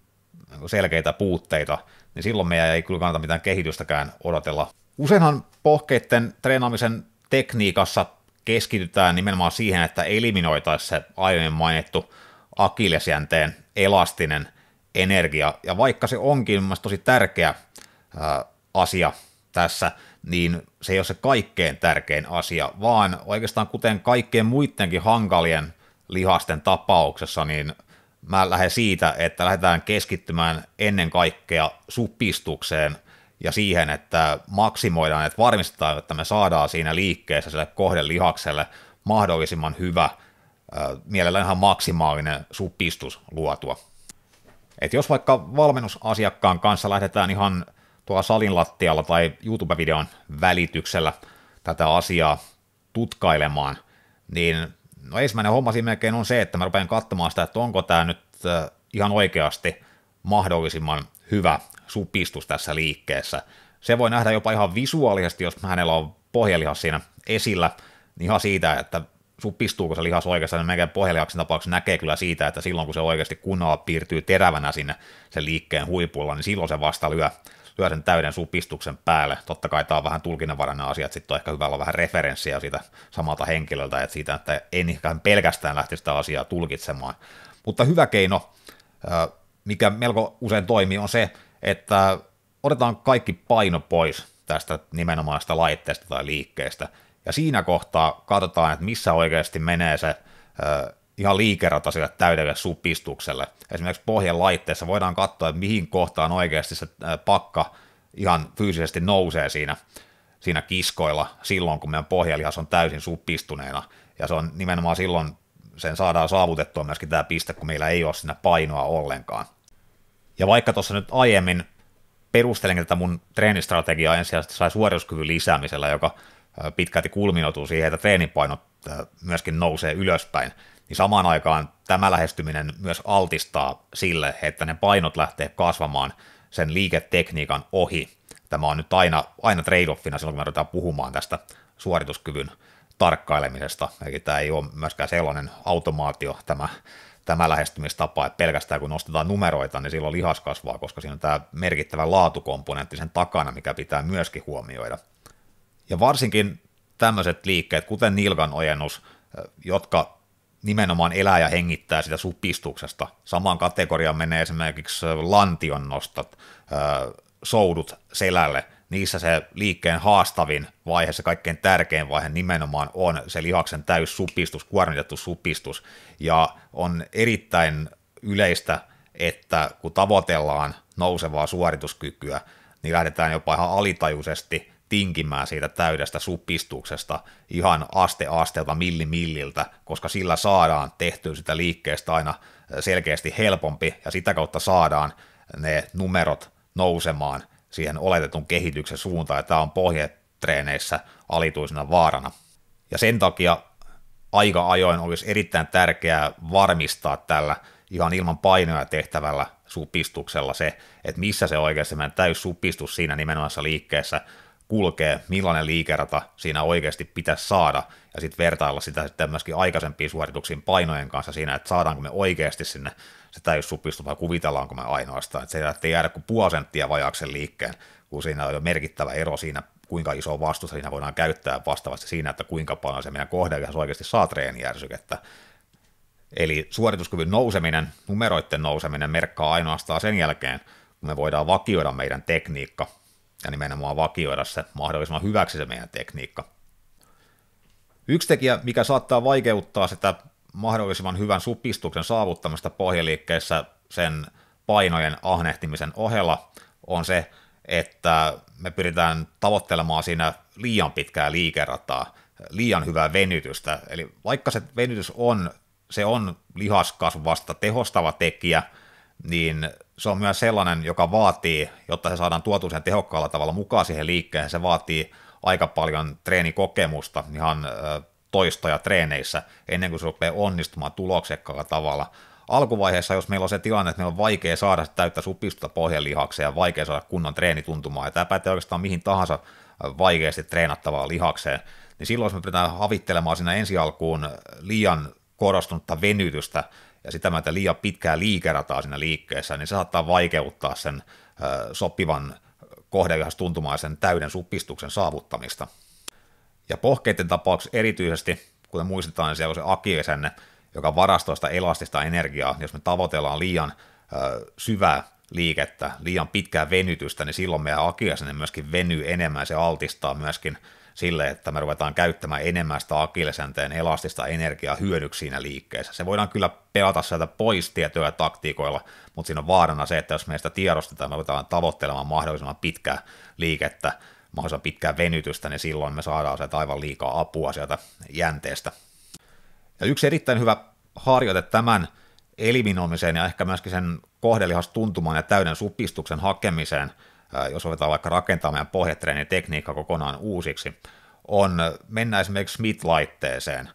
selkeitä puutteita, niin silloin meidän ei kyllä kannata mitään kehitystäkään odotella. Useinhan pohkeiden treenaamisen tekniikassa keskitytään nimenomaan siihen, että eliminoitaisiin se aiemmin mainittu akillesjänteen elastinen energia. Ja vaikka se onkin tosi tärkeä ä, asia tässä, niin se ei ole se kaikkein tärkein asia, vaan oikeastaan kuten kaikkien muidenkin hankalien lihasten tapauksessa, niin mä lähden siitä, että lähdetään keskittymään ennen kaikkea supistukseen ja siihen, että maksimoidaan, että varmistetaan, että me saadaan siinä liikkeessä sille kohdelihakselle mahdollisimman hyvä, mielellään ihan maksimaalinen supistus luotua. Et jos vaikka valmennusasiakkaan kanssa lähdetään ihan tuolla salin lattialla tai YouTube-videon välityksellä tätä asiaa tutkailemaan, niin no ensimmäinen homma siinä melkein on se, että mä rupean katsomaan sitä, että onko tämä nyt ihan oikeasti mahdollisimman hyvä supistus tässä liikkeessä. Se voi nähdä jopa ihan visuaalisesti, jos hänellä on pohjelihas siinä esillä, niin ihan siitä, että supistuuko se lihas oikeastaan, niin melkein pohjelihaksen tapauksessa näkee kyllä siitä, että silloin kun se oikeasti kunnolla piirtyy terävänä sinne sen liikkeen huipulla, niin silloin se vasta lyö, lyö sen täyden supistuksen päälle. Totta kai tämä on vähän tulkinnanvarainen asia, että sitten on ehkä hyvä olla vähän referenssiä siitä samalta henkilöltä, että siitä, että en ihan pelkästään lähtisi sitä asiaa tulkitsemaan. Mutta hyvä keino, mikä melko usein toimii, on se, että otetaan kaikki paino pois tästä nimenomaista laitteesta tai liikkeestä, ja siinä kohtaa katsotaan, että missä oikeasti menee se ö, ihan liikerata sille täydelle supistukselle. Esimerkiksi pohjan laitteessa voidaan katsoa, että mihin kohtaan oikeasti se pakka ihan fyysisesti nousee siinä, siinä kiskoilla silloin, kun meidän pohjalihas on täysin supistuneena. Ja se on nimenomaan silloin, sen saadaan saavutettua myöskin tämä piste, kun meillä ei ole siinä painoa ollenkaan. Ja vaikka tuossa nyt aiemmin perustelen tätä mun treenistrategiaa ensisijaisesti sai suorituskyvyn lisäämisellä, joka pitkälti kulminoituu siihen, että treenipainot myöskin nousee ylöspäin, niin samaan aikaan tämä lähestyminen myös altistaa sille, että ne painot lähtee kasvamaan sen liiketekniikan ohi. Tämä on nyt aina, aina trade-offina silloin, kun me ruvetaan puhumaan tästä suorituskyvyn tarkkailemisesta, eli tämä ei ole myöskään sellainen automaatio tämä tämä lähestymistapa, että pelkästään kun nostetaan numeroita, niin silloin lihas kasvaa, koska siinä on tämä merkittävä laatukomponentti sen takana, mikä pitää myöskin huomioida. Ja varsinkin tämmöiset liikkeet, kuten nilkan ojennus, jotka nimenomaan elää ja hengittää sitä supistuksesta. Samaan kategoriaan menee esimerkiksi lantion nostat, soudut selälle, niissä se liikkeen haastavin vaihe, se kaikkein tärkein vaihe nimenomaan on se lihaksen täyssupistus, kuormitettu supistus, ja on erittäin yleistä, että kun tavoitellaan nousevaa suorituskykyä, niin lähdetään jopa ihan alitajuisesti tinkimään siitä täydestä supistuksesta ihan aste asteelta milli milliltä, koska sillä saadaan tehtyä sitä liikkeestä aina selkeästi helpompi ja sitä kautta saadaan ne numerot nousemaan siihen oletetun kehityksen suuntaan, ja tämä on pohjetreeneissä alituisena vaarana. Ja sen takia aika ajoin olisi erittäin tärkeää varmistaa tällä ihan ilman painoja tehtävällä supistuksella se, että missä se oikeasti meidän täys supistus siinä nimenomaisessa liikkeessä kulkee, millainen liikerata siinä oikeasti pitäisi saada, ja sitten vertailla sitä sitten myöskin aikaisempiin suorituksiin painojen kanssa siinä, että saadaanko me oikeasti sinne se täys supistus vai kuvitellaanko me ainoastaan, että se ei jäädä kuin puoli senttiä vajaaksen liikkeen, kun siinä on jo merkittävä ero siinä, kuinka iso vastus siinä voidaan käyttää vastaavasti siinä, että kuinka paljon se meidän kohdekas oikeasti saa treenijärsykettä. Eli suorituskyvyn nouseminen, numeroiden nouseminen merkkaa ainoastaan sen jälkeen, kun me voidaan vakioida meidän tekniikka ja nimenomaan vakioida se mahdollisimman hyväksi se meidän tekniikka. Yksi tekijä, mikä saattaa vaikeuttaa sitä mahdollisimman hyvän supistuksen saavuttamista pohjaliikkeessä sen painojen ahnehtimisen ohella, on se, että me pyritään tavoittelemaan siinä liian pitkää liikerataa, liian hyvää venytystä. Eli vaikka se venytys on, se on lihaskasvasta tehostava tekijä – niin se on myös sellainen, joka vaatii, jotta se saadaan tuotu sen tehokkaalla tavalla mukaan siihen liikkeeseen, se vaatii aika paljon treenikokemusta ihan toistoja treeneissä ennen kuin se rupeaa onnistumaan tuloksekkaalla tavalla. Alkuvaiheessa, jos meillä on se tilanne, että meillä on vaikea saada täyttä supistusta pohjelihakseen ja vaikea saada kunnon treenituntumaa, ja tämä pätee oikeastaan mihin tahansa vaikeasti treenattavaan lihakseen, niin silloin jos me pitää havittelemaan siinä ensi alkuun liian korostunutta venytystä, ja sitä myötä liian pitkää liikerataa siinä liikkeessä, niin se saattaa vaikeuttaa sen sopivan kohdeyhäs tuntumaisen täyden supistuksen saavuttamista. Ja pohkeiden tapauksessa erityisesti, kuten muistetaan, niin siellä on se akillisen, joka varastoista elastista energiaa, jos me tavoitellaan liian ö, syvää liikettä, liian pitkää venytystä, niin silloin meidän akillisen myöskin venyy enemmän, se altistaa myöskin sille, että me ruvetaan käyttämään enemmän sitä akillesänteen elastista energiaa hyödyksi siinä liikkeessä. Se voidaan kyllä pelata sieltä pois tietyillä taktiikoilla, mutta siinä on vaarana se, että jos meistä tiedostetaan, me ruvetaan tavoittelemaan mahdollisimman pitkää liikettä, mahdollisimman pitkää venytystä, niin silloin me saadaan sieltä aivan liikaa apua sieltä jänteestä. Ja yksi erittäin hyvä harjoite tämän eliminoimiseen ja ehkä myöskin sen kohdelihastuntumaan ja täyden supistuksen hakemiseen – jos otetaan vaikka rakentaa meidän pohjatreenin tekniikka kokonaan uusiksi, on mennä esimerkiksi Smith-laitteeseen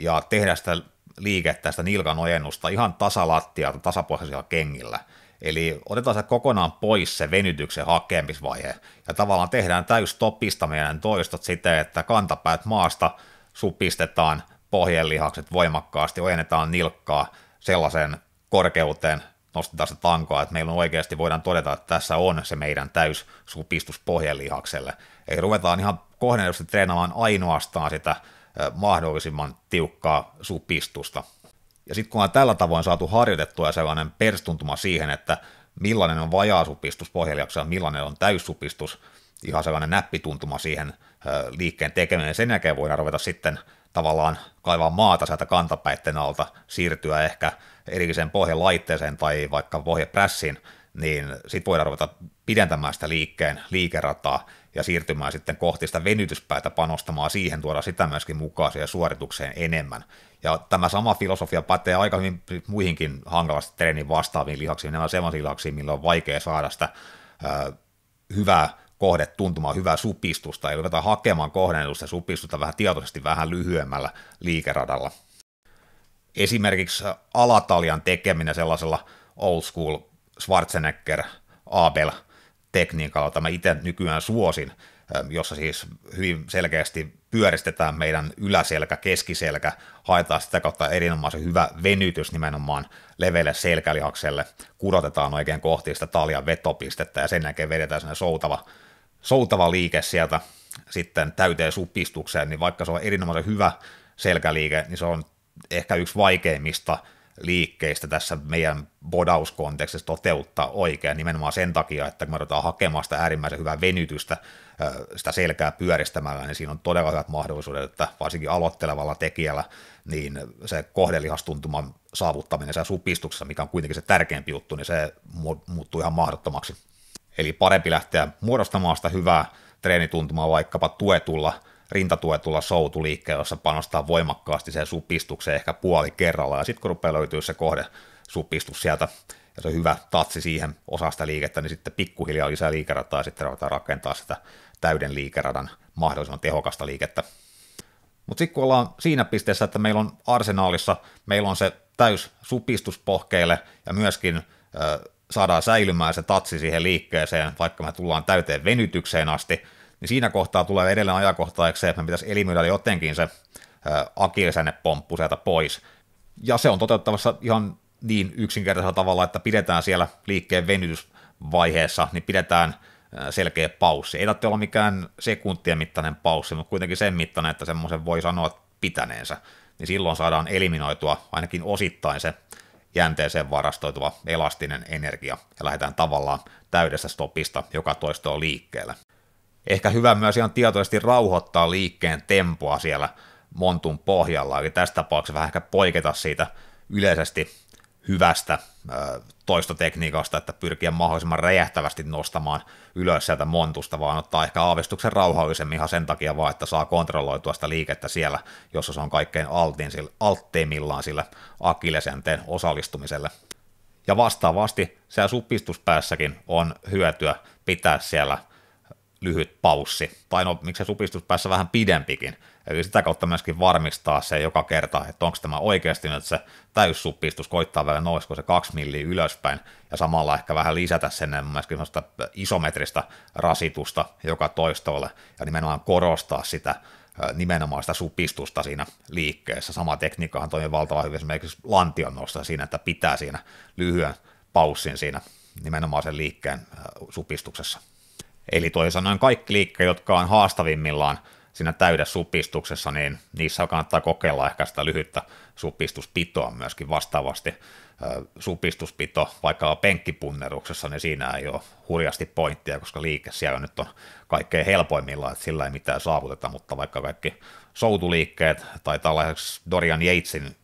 ja tehdä sitä liikettä, sitä nilkan ojennusta ihan tasalattia tai tasapohjaisilla kengillä. Eli otetaan se kokonaan pois se venytyksen hakemisvaihe ja tavallaan tehdään täys topista meidän toistot siten, että kantapäät maasta supistetaan pohjelihakset voimakkaasti, ojennetaan nilkkaa sellaisen korkeuteen, nostetaan sitä tankoa, että meillä on oikeasti voidaan todeta, että tässä on se meidän täys supistus pohjelihakselle. Eli ruvetaan ihan kohdennetusti treenaamaan ainoastaan sitä mahdollisimman tiukkaa supistusta. Ja sitten kun on tällä tavoin saatu harjoitettua sellainen perstuntuma siihen, että millainen on supistus pohjelihaksella, millainen on täyssupistus, ihan sellainen näppituntuma siihen liikkeen tekeminen, Sen jälkeen voidaan ruveta sitten tavallaan kaivaa maata sieltä kantapäitten alta, siirtyä ehkä – erikseen pohjelaitteeseen tai vaikka pohjeprässiin, niin sitten voidaan ruveta pidentämään sitä liikkeen liikerataa ja siirtymään sitten kohti sitä venytyspäätä panostamaan siihen, tuoda sitä myöskin mukaan siihen suoritukseen enemmän. Ja tämä sama filosofia pätee aika hyvin muihinkin hankalasti treenin vastaaviin lihaksiin, nämä sellaisiin lihaksiin, millä on vaikea saada sitä ö, hyvää kohde tuntumaan hyvää supistusta, eli ruvetaan hakemaan kohdennusta supistusta vähän tietoisesti vähän lyhyemmällä liikeradalla esimerkiksi alataljan tekeminen sellaisella old school Schwarzenegger Abel tekniikalla, tämä itse nykyään suosin, ähm, jossa siis hyvin selkeästi pyöristetään meidän yläselkä, keskiselkä, haetaan sitä kautta erinomaisen hyvä venytys nimenomaan leveälle selkälihakselle, kurotetaan oikein kohti sitä taljan vetopistettä ja sen jälkeen vedetään sinne soutava, soutava liike sieltä sitten täyteen supistukseen, niin vaikka se on erinomaisen hyvä selkäliike, niin se on ehkä yksi vaikeimmista liikkeistä tässä meidän bodauskontekstissa toteuttaa oikein nimenomaan sen takia, että kun me ruvetaan hakemaan sitä äärimmäisen hyvää venytystä sitä selkää pyöristämällä, niin siinä on todella hyvät mahdollisuudet, että varsinkin aloittelevalla tekijällä niin se kohdelihastuntuman saavuttaminen se supistuksessa, mikä on kuitenkin se tärkeimpi juttu, niin se muuttuu ihan mahdottomaksi. Eli parempi lähteä muodostamaan sitä hyvää treenituntumaa vaikkapa tuetulla – rintatuetulla soutuliikkeellä, jossa panostaa voimakkaasti sen supistukseen ehkä puoli kerralla, ja sitten kun rupeaa löytyä se kohde supistus sieltä, ja se on hyvä tatsi siihen osasta liikettä, niin sitten pikkuhiljaa lisää liikerataa, ja sitten ruvetaan rakentaa sitä täyden liikeradan mahdollisimman tehokasta liikettä. Mutta sitten kun ollaan siinä pisteessä, että meillä on arsenaalissa, meillä on se täys supistus pohkeille ja myöskin ö, saadaan säilymään se tatsi siihen liikkeeseen, vaikka me tullaan täyteen venytykseen asti, niin siinä kohtaa tulee edelleen ajankohtaiseksi se, että me pitäisi elimyydellä jotenkin se akilisänne pomppu sieltä pois. Ja se on toteuttavassa ihan niin yksinkertaisella tavalla, että pidetään siellä liikkeen venytysvaiheessa, niin pidetään selkeä paussi. Ei tarvitse olla mikään sekuntien mittainen paussi, mutta kuitenkin sen mittainen, että semmoisen voi sanoa pitäneensä, niin silloin saadaan eliminoitua ainakin osittain se jänteeseen varastoituva elastinen energia ja lähdetään tavallaan täydestä stopista joka toistoa liikkeelle ehkä hyvä myös ihan tietoisesti rauhoittaa liikkeen tempoa siellä montun pohjalla, eli tässä tapauksessa vähän ehkä poiketa siitä yleisesti hyvästä toistotekniikasta, että pyrkiä mahdollisimman räjähtävästi nostamaan ylös sieltä montusta, vaan ottaa ehkä aavistuksen rauhallisemmin ihan sen takia vaan, että saa kontrolloitua sitä liikettä siellä, jossa se on kaikkein altin, altteimmillaan sillä akillesjänteen osallistumiselle. Ja vastaavasti siellä supistuspäässäkin on hyötyä pitää siellä lyhyt paussi, tai no miksi supistus päässä vähän pidempikin, eli sitä kautta myöskin varmistaa se joka kerta, että onko tämä oikeasti nyt se täyssupistus, koittaa vielä nousko se kaksi milliä ylöspäin, ja samalla ehkä vähän lisätä sen niin myöskin sellaista isometristä rasitusta joka toistolle, ja nimenomaan korostaa sitä nimenomaan sitä supistusta siinä liikkeessä. Sama tekniikkahan toimii valtavan hyvin esimerkiksi lantion nostaa siinä, että pitää siinä lyhyen paussin siinä nimenomaan sen liikkeen supistuksessa. Eli toisin sanoen kaikki liikkeet, jotka on haastavimmillaan siinä täydessä supistuksessa, niin niissä kannattaa kokeilla ehkä sitä lyhyttä supistuspitoa myöskin vastaavasti. Supistuspito vaikka penkkipunneruksessa, niin siinä ei ole hurjasti pointtia, koska liike siellä nyt on kaikkein helpoimmillaan, että sillä ei mitään saavuteta, mutta vaikka kaikki soutuliikkeet tai tällaiseksi Dorian Yatesin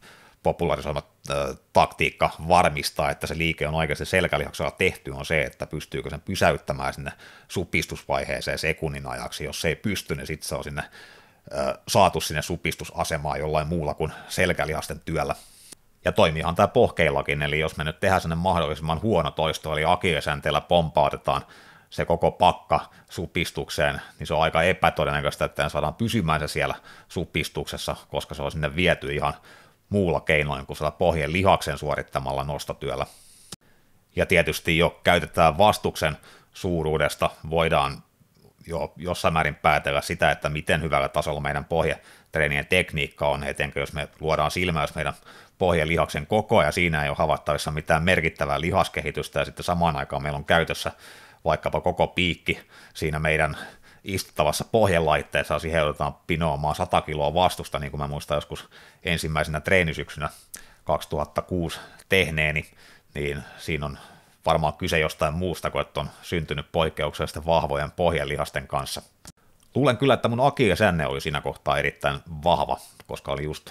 popularisoima äh, taktiikka varmistaa, että se liike on oikeasti selkälihaksella tehty, on se, että pystyykö sen pysäyttämään sinne supistusvaiheeseen sekunnin ajaksi. Jos se ei pysty, niin sitten se on sinne äh, saatu sinne supistusasemaan jollain muulla kuin selkälihasten työllä. Ja toimiihan tämä pohkeillakin, eli jos me nyt tehdään sinne mahdollisimman huono toisto, eli akilesänteellä pompautetaan se koko pakka supistukseen, niin se on aika epätodennäköistä, että saadaan pysymään se siellä supistuksessa, koska se on sinne viety ihan muulla keinoin kuin pohjan lihaksen suorittamalla nostotyöllä. Ja tietysti jo käytetään vastuksen suuruudesta voidaan jo jossain määrin päätellä sitä, että miten hyvällä tasolla meidän pohjatreenien tekniikka on, etenkin jos me luodaan silmä, jos meidän lihaksen koko ja siinä ei ole havaittavissa mitään merkittävää lihaskehitystä ja sitten samaan aikaan meillä on käytössä vaikkapa koko piikki siinä meidän istuttavassa pohjelaitteessa ja siihen joudutaan pinoamaan 100 kiloa vastusta, niin kuin mä muistan joskus ensimmäisenä treenisyksynä 2006 tehneeni, niin siinä on varmaan kyse jostain muusta, että on syntynyt poikkeuksellisesti vahvojen pohjelihasten kanssa. Luulen kyllä, että mun Sänne oli siinä kohtaa erittäin vahva, koska oli just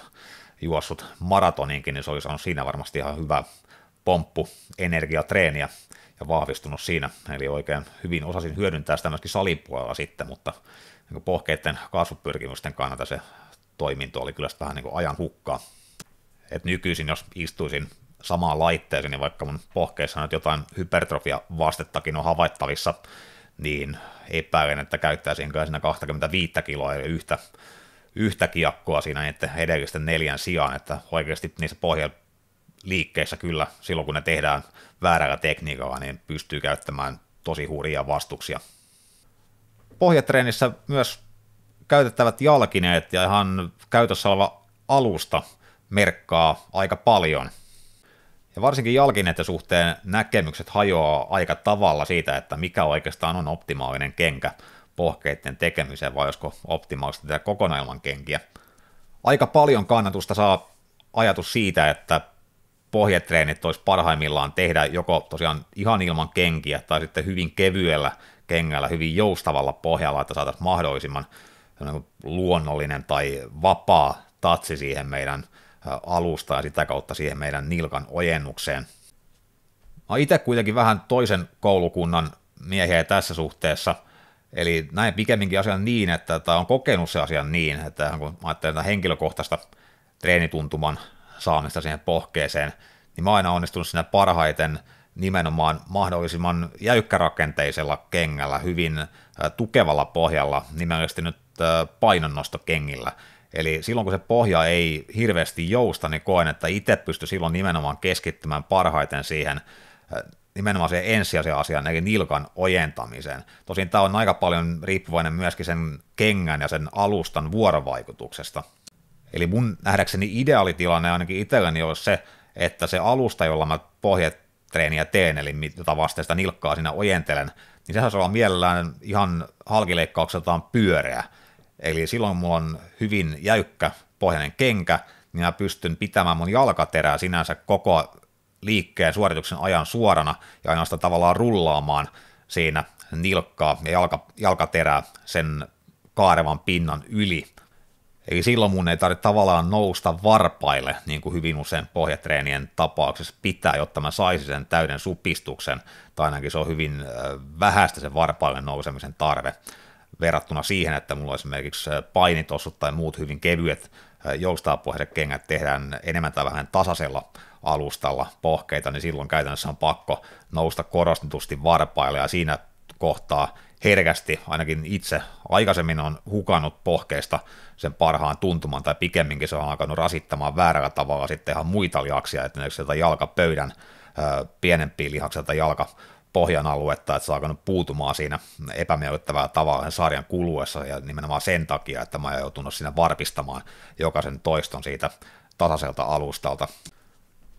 juossut maratoninkin, niin se olisi saanut siinä varmasti ihan hyvä pomppu energiatreeniä ja vahvistunut siinä, eli oikein hyvin osasin hyödyntää sitä myöskin salin puolella sitten, mutta niin pohkeiden kasvupyrkimysten kannalta se toiminto oli kyllä vähän niin ajan hukkaa. Et nykyisin, jos istuisin samaan laitteeseen, niin vaikka mun pohkeissa nyt jotain hypertrofia-vastettakin on havaittavissa, niin epäilen, että käyttäisin kai siinä 25 kiloa eli yhtä, yhtä kiekkoa siinä että edellisten neljän sijaan, että oikeasti niissä pohje, liikkeissä kyllä silloin, kun ne tehdään väärällä tekniikalla, niin pystyy käyttämään tosi hurjia vastuksia. Pohjatreenissä myös käytettävät jalkineet ja ihan käytössä oleva alusta merkkaa aika paljon. Ja varsinkin jalkineiden suhteen näkemykset hajoaa aika tavalla siitä, että mikä oikeastaan on optimaalinen kenkä pohkeiden tekemiseen, vai josko optimaalista tehdä kokonaan ilman kenkiä. Aika paljon kannatusta saa ajatus siitä, että pohjatreenit olisi parhaimmillaan tehdä joko tosiaan ihan ilman kenkiä tai sitten hyvin kevyellä kengällä, hyvin joustavalla pohjalla, että saataisiin mahdollisimman luonnollinen tai vapaa tatsi siihen meidän alusta ja sitä kautta siihen meidän nilkan ojennukseen. Mä itse kuitenkin vähän toisen koulukunnan miehiä tässä suhteessa, eli näin pikemminkin asian niin, että tämä on kokenut se asian niin, että kun mä ajattelen tätä henkilökohtaista treenituntuman saamista siihen pohkeeseen, niin mä oon aina onnistunut siinä parhaiten nimenomaan mahdollisimman jäykkärakenteisella kengällä, hyvin tukevalla pohjalla, nimenomaan nyt painonnostokengillä. Eli silloin kun se pohja ei hirveästi jousta, niin koen, että itse pysty silloin nimenomaan keskittymään parhaiten siihen nimenomaan siihen ensisijaisen asian, eli nilkan ojentamiseen. Tosin tämä on aika paljon riippuvainen myöskin sen kengän ja sen alustan vuorovaikutuksesta – Eli mun nähdäkseni ideaalitilanne ainakin itselleni olisi se, että se alusta, jolla mä pohjetreeniä teen, eli jota vasten sitä nilkkaa siinä ojentelen, niin sehän saa mielellään ihan halkileikkaukseltaan pyöreä. Eli silloin mulla on hyvin jäykkä pohjainen kenkä, niin mä pystyn pitämään mun jalkaterää sinänsä koko liikkeen suorituksen ajan suorana ja aina sitä tavallaan rullaamaan siinä nilkkaa ja jalka, jalkaterää sen kaarevan pinnan yli Eli silloin mun ei tarvitse tavallaan nousta varpaille, niin kuin hyvin usein pohjatreenien tapauksessa pitää, jotta mä saisin sen täyden supistuksen, tai ainakin se on hyvin vähäistä se varpaille nousemisen tarve verrattuna siihen, että mulla on esimerkiksi painitossut tai muut hyvin kevyet joustaapohjaiset kengät tehdään enemmän tai vähän tasaisella alustalla pohkeita, niin silloin käytännössä on pakko nousta korostetusti varpaille, ja siinä kohtaa herkästi, ainakin itse aikaisemmin on hukannut pohkeista sen parhaan tuntuman, tai pikemminkin se on alkanut rasittamaan väärällä tavalla sitten ihan muita lihaksia, esimerkiksi sieltä jalkapöydän pienempiä lihakselta jalka pohjan aluetta, että se on alkanut puutumaan siinä epämiellyttävällä tavalla sen sarjan kuluessa ja nimenomaan sen takia, että mä oon joutunut siinä varpistamaan jokaisen toiston siitä tasaiselta alustalta.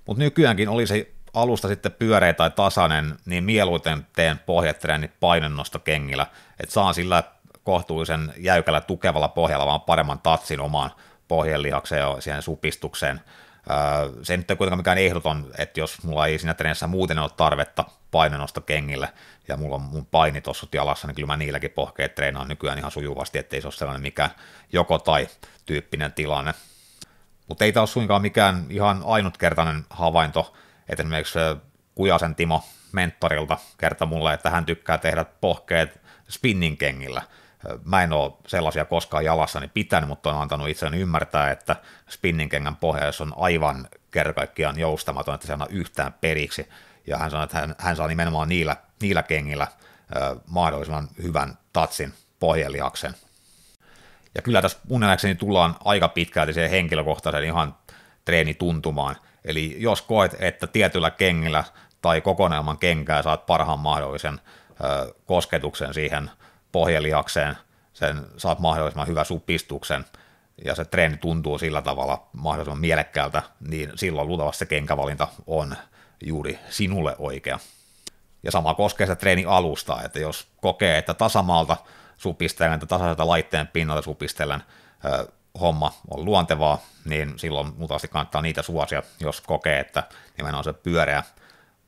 Mutta nykyäänkin oli se alusta sitten pyöreä tai tasainen, niin mieluiten teen pohjatreenit painennosta kengillä, että saan sillä kohtuullisen jäykällä tukevalla pohjalla vaan paremman tatsin omaan pohjelihakseen ja siihen supistukseen. Öö, se ei nyt ole kuitenkaan mikään ehdoton, että jos mulla ei siinä treenissä muuten ole tarvetta painennosta kengille ja mulla on mun painitossut jalassa, niin kyllä mä niilläkin pohkeet treenaan nykyään ihan sujuvasti, ettei se ole sellainen mikään joko tai tyyppinen tilanne. Mutta ei tämä ole suinkaan mikään ihan ainutkertainen havainto, et esimerkiksi Kujasen Timo mentorilta kertoi mulle, että hän tykkää tehdä pohkeet spinning-kengillä. Mä en ole sellaisia koskaan jalassani pitänyt, mutta on antanut itseni ymmärtää, että spinning-kengän pohjaus on aivan kerkaikiaan joustamaton, että se on yhtään periksi. Ja hän sanoi, että hän, hän saa nimenomaan niillä, niillä kengillä ö, mahdollisimman hyvän tatsin pohjelihaksen. Ja kyllä tässä mun tullaan aika pitkälti siihen henkilökohtaisen ihan treenituntumaan. Eli jos koet, että tietyllä kengillä tai kokonailman kenkää saat parhaan mahdollisen ö, kosketuksen siihen pohjelihakseen, sen saat mahdollisimman hyvän supistuksen ja se treeni tuntuu sillä tavalla mahdollisimman mielekkäältä, niin silloin luultavasti se kenkävalinta on juuri sinulle oikea. Ja sama koskee sitä treeni alusta, että jos kokee, että tasamalta supistelen tai tasaiselta laitteen pinnalta supistelen ö, homma on luontevaa, niin silloin mutasti kannattaa niitä suosia, jos kokee, että nimenomaan se pyöreä,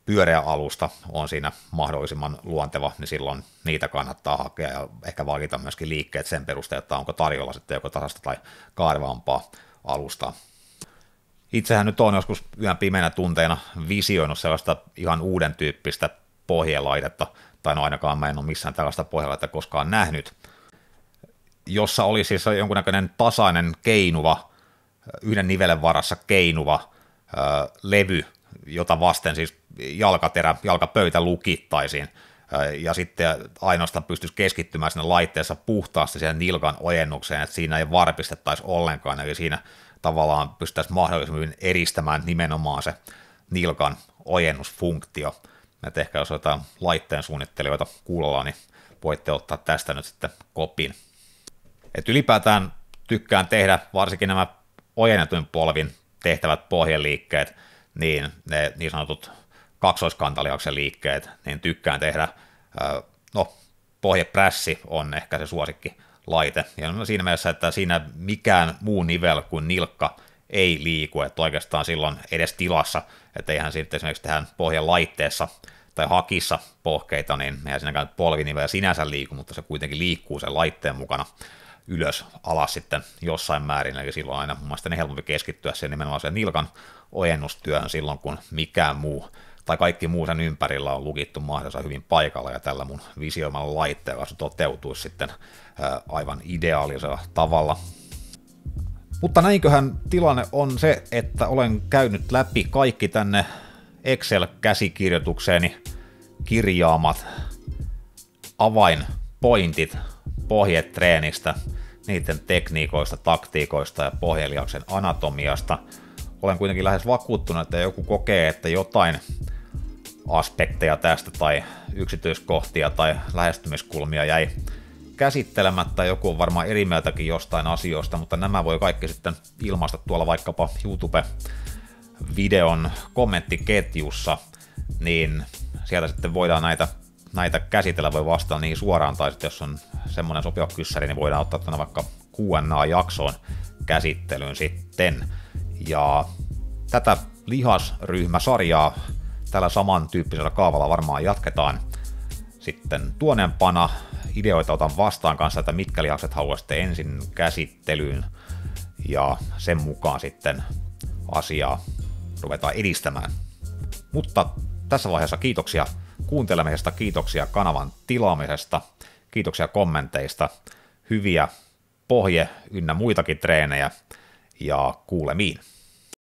pyöreä alusta on siinä mahdollisimman luonteva, niin silloin niitä kannattaa hakea ja ehkä valita myöskin liikkeet sen perusteella, että onko tarjolla sitten joko tasasta tai kaarvampaa alusta. Itsehän nyt on joskus yön pimeänä tunteena visioinut sellaista ihan uuden tyyppistä pohjelaitetta, tai no ainakaan mä en ole missään tällaista pohjelaitetta koskaan nähnyt, jossa oli siis jonkunnäköinen tasainen keinuva, yhden nivelen varassa keinuva ö, levy, jota vasten siis jalkaterä, jalkapöytä lukittaisiin ja sitten ainoastaan pystyisi keskittymään sinne laitteessa puhtaasti siihen nilkan ojennukseen, että siinä ei varpistettaisi ollenkaan, eli siinä tavallaan pystyttäisiin mahdollisimman eristämään nimenomaan se nilkan ojennusfunktio. Et ehkä jos jotain laitteen suunnittelijoita kuulolla, niin voitte ottaa tästä nyt sitten kopin. Et ylipäätään tykkään tehdä varsinkin nämä ojennetun polvin tehtävät pohjeliikkeet, niin ne niin sanotut kaksoiskantaliaksen liikkeet, niin tykkään tehdä, no pohjeprässi on ehkä se suosikki laite, ja no, siinä mielessä, että siinä mikään muu nivel kuin nilkka ei liiku, että oikeastaan silloin edes tilassa, että eihän sitten esimerkiksi tähän pohjan laitteessa tai hakissa pohkeita, niin eihän siinäkään polvinivel sinänsä liiku, mutta se kuitenkin liikkuu sen laitteen mukana, ylös alas sitten jossain määrin, eli silloin aina mun mielestä helpompi keskittyä sen nimenomaan sen nilkan ojennustyöhön silloin, kun mikään muu tai kaikki muu sen ympärillä on lukittu mahdollisimman hyvin paikalla, ja tällä mun visioimalla laitteella se toteutuu sitten äh, aivan ideaalisella tavalla. Mutta näinköhän tilanne on se, että olen käynyt läpi kaikki tänne Excel-käsikirjoitukseeni kirjaamat avainpointit pohjeet treenistä, niiden tekniikoista, taktiikoista ja pohjelijauksen anatomiasta. Olen kuitenkin lähes vakuuttunut, että joku kokee, että jotain aspekteja tästä tai yksityiskohtia tai lähestymiskulmia jäi käsittelemättä. Joku on varmaan eri mieltäkin jostain asioista, mutta nämä voi kaikki sitten ilmaista tuolla vaikkapa YouTube-videon kommenttiketjussa, niin sieltä sitten voidaan näitä näitä käsitellä voi vastata niin suoraan, tai sitten jos on semmoinen sopiva kyssäri, niin voidaan ottaa tänne vaikka Q&A-jaksoon käsittelyyn sitten. Ja tätä lihasryhmäsarjaa tällä samantyyppisellä kaavalla varmaan jatketaan sitten tuonempana. Ideoita otan vastaan kanssa, että mitkä lihakset haluaisitte ensin käsittelyyn ja sen mukaan sitten asiaa ruvetaan edistämään. Mutta tässä vaiheessa kiitoksia kuuntelemisesta, kiitoksia kanavan tilaamisesta, kiitoksia kommenteista, hyviä pohje ynnä muitakin treenejä ja kuulemiin.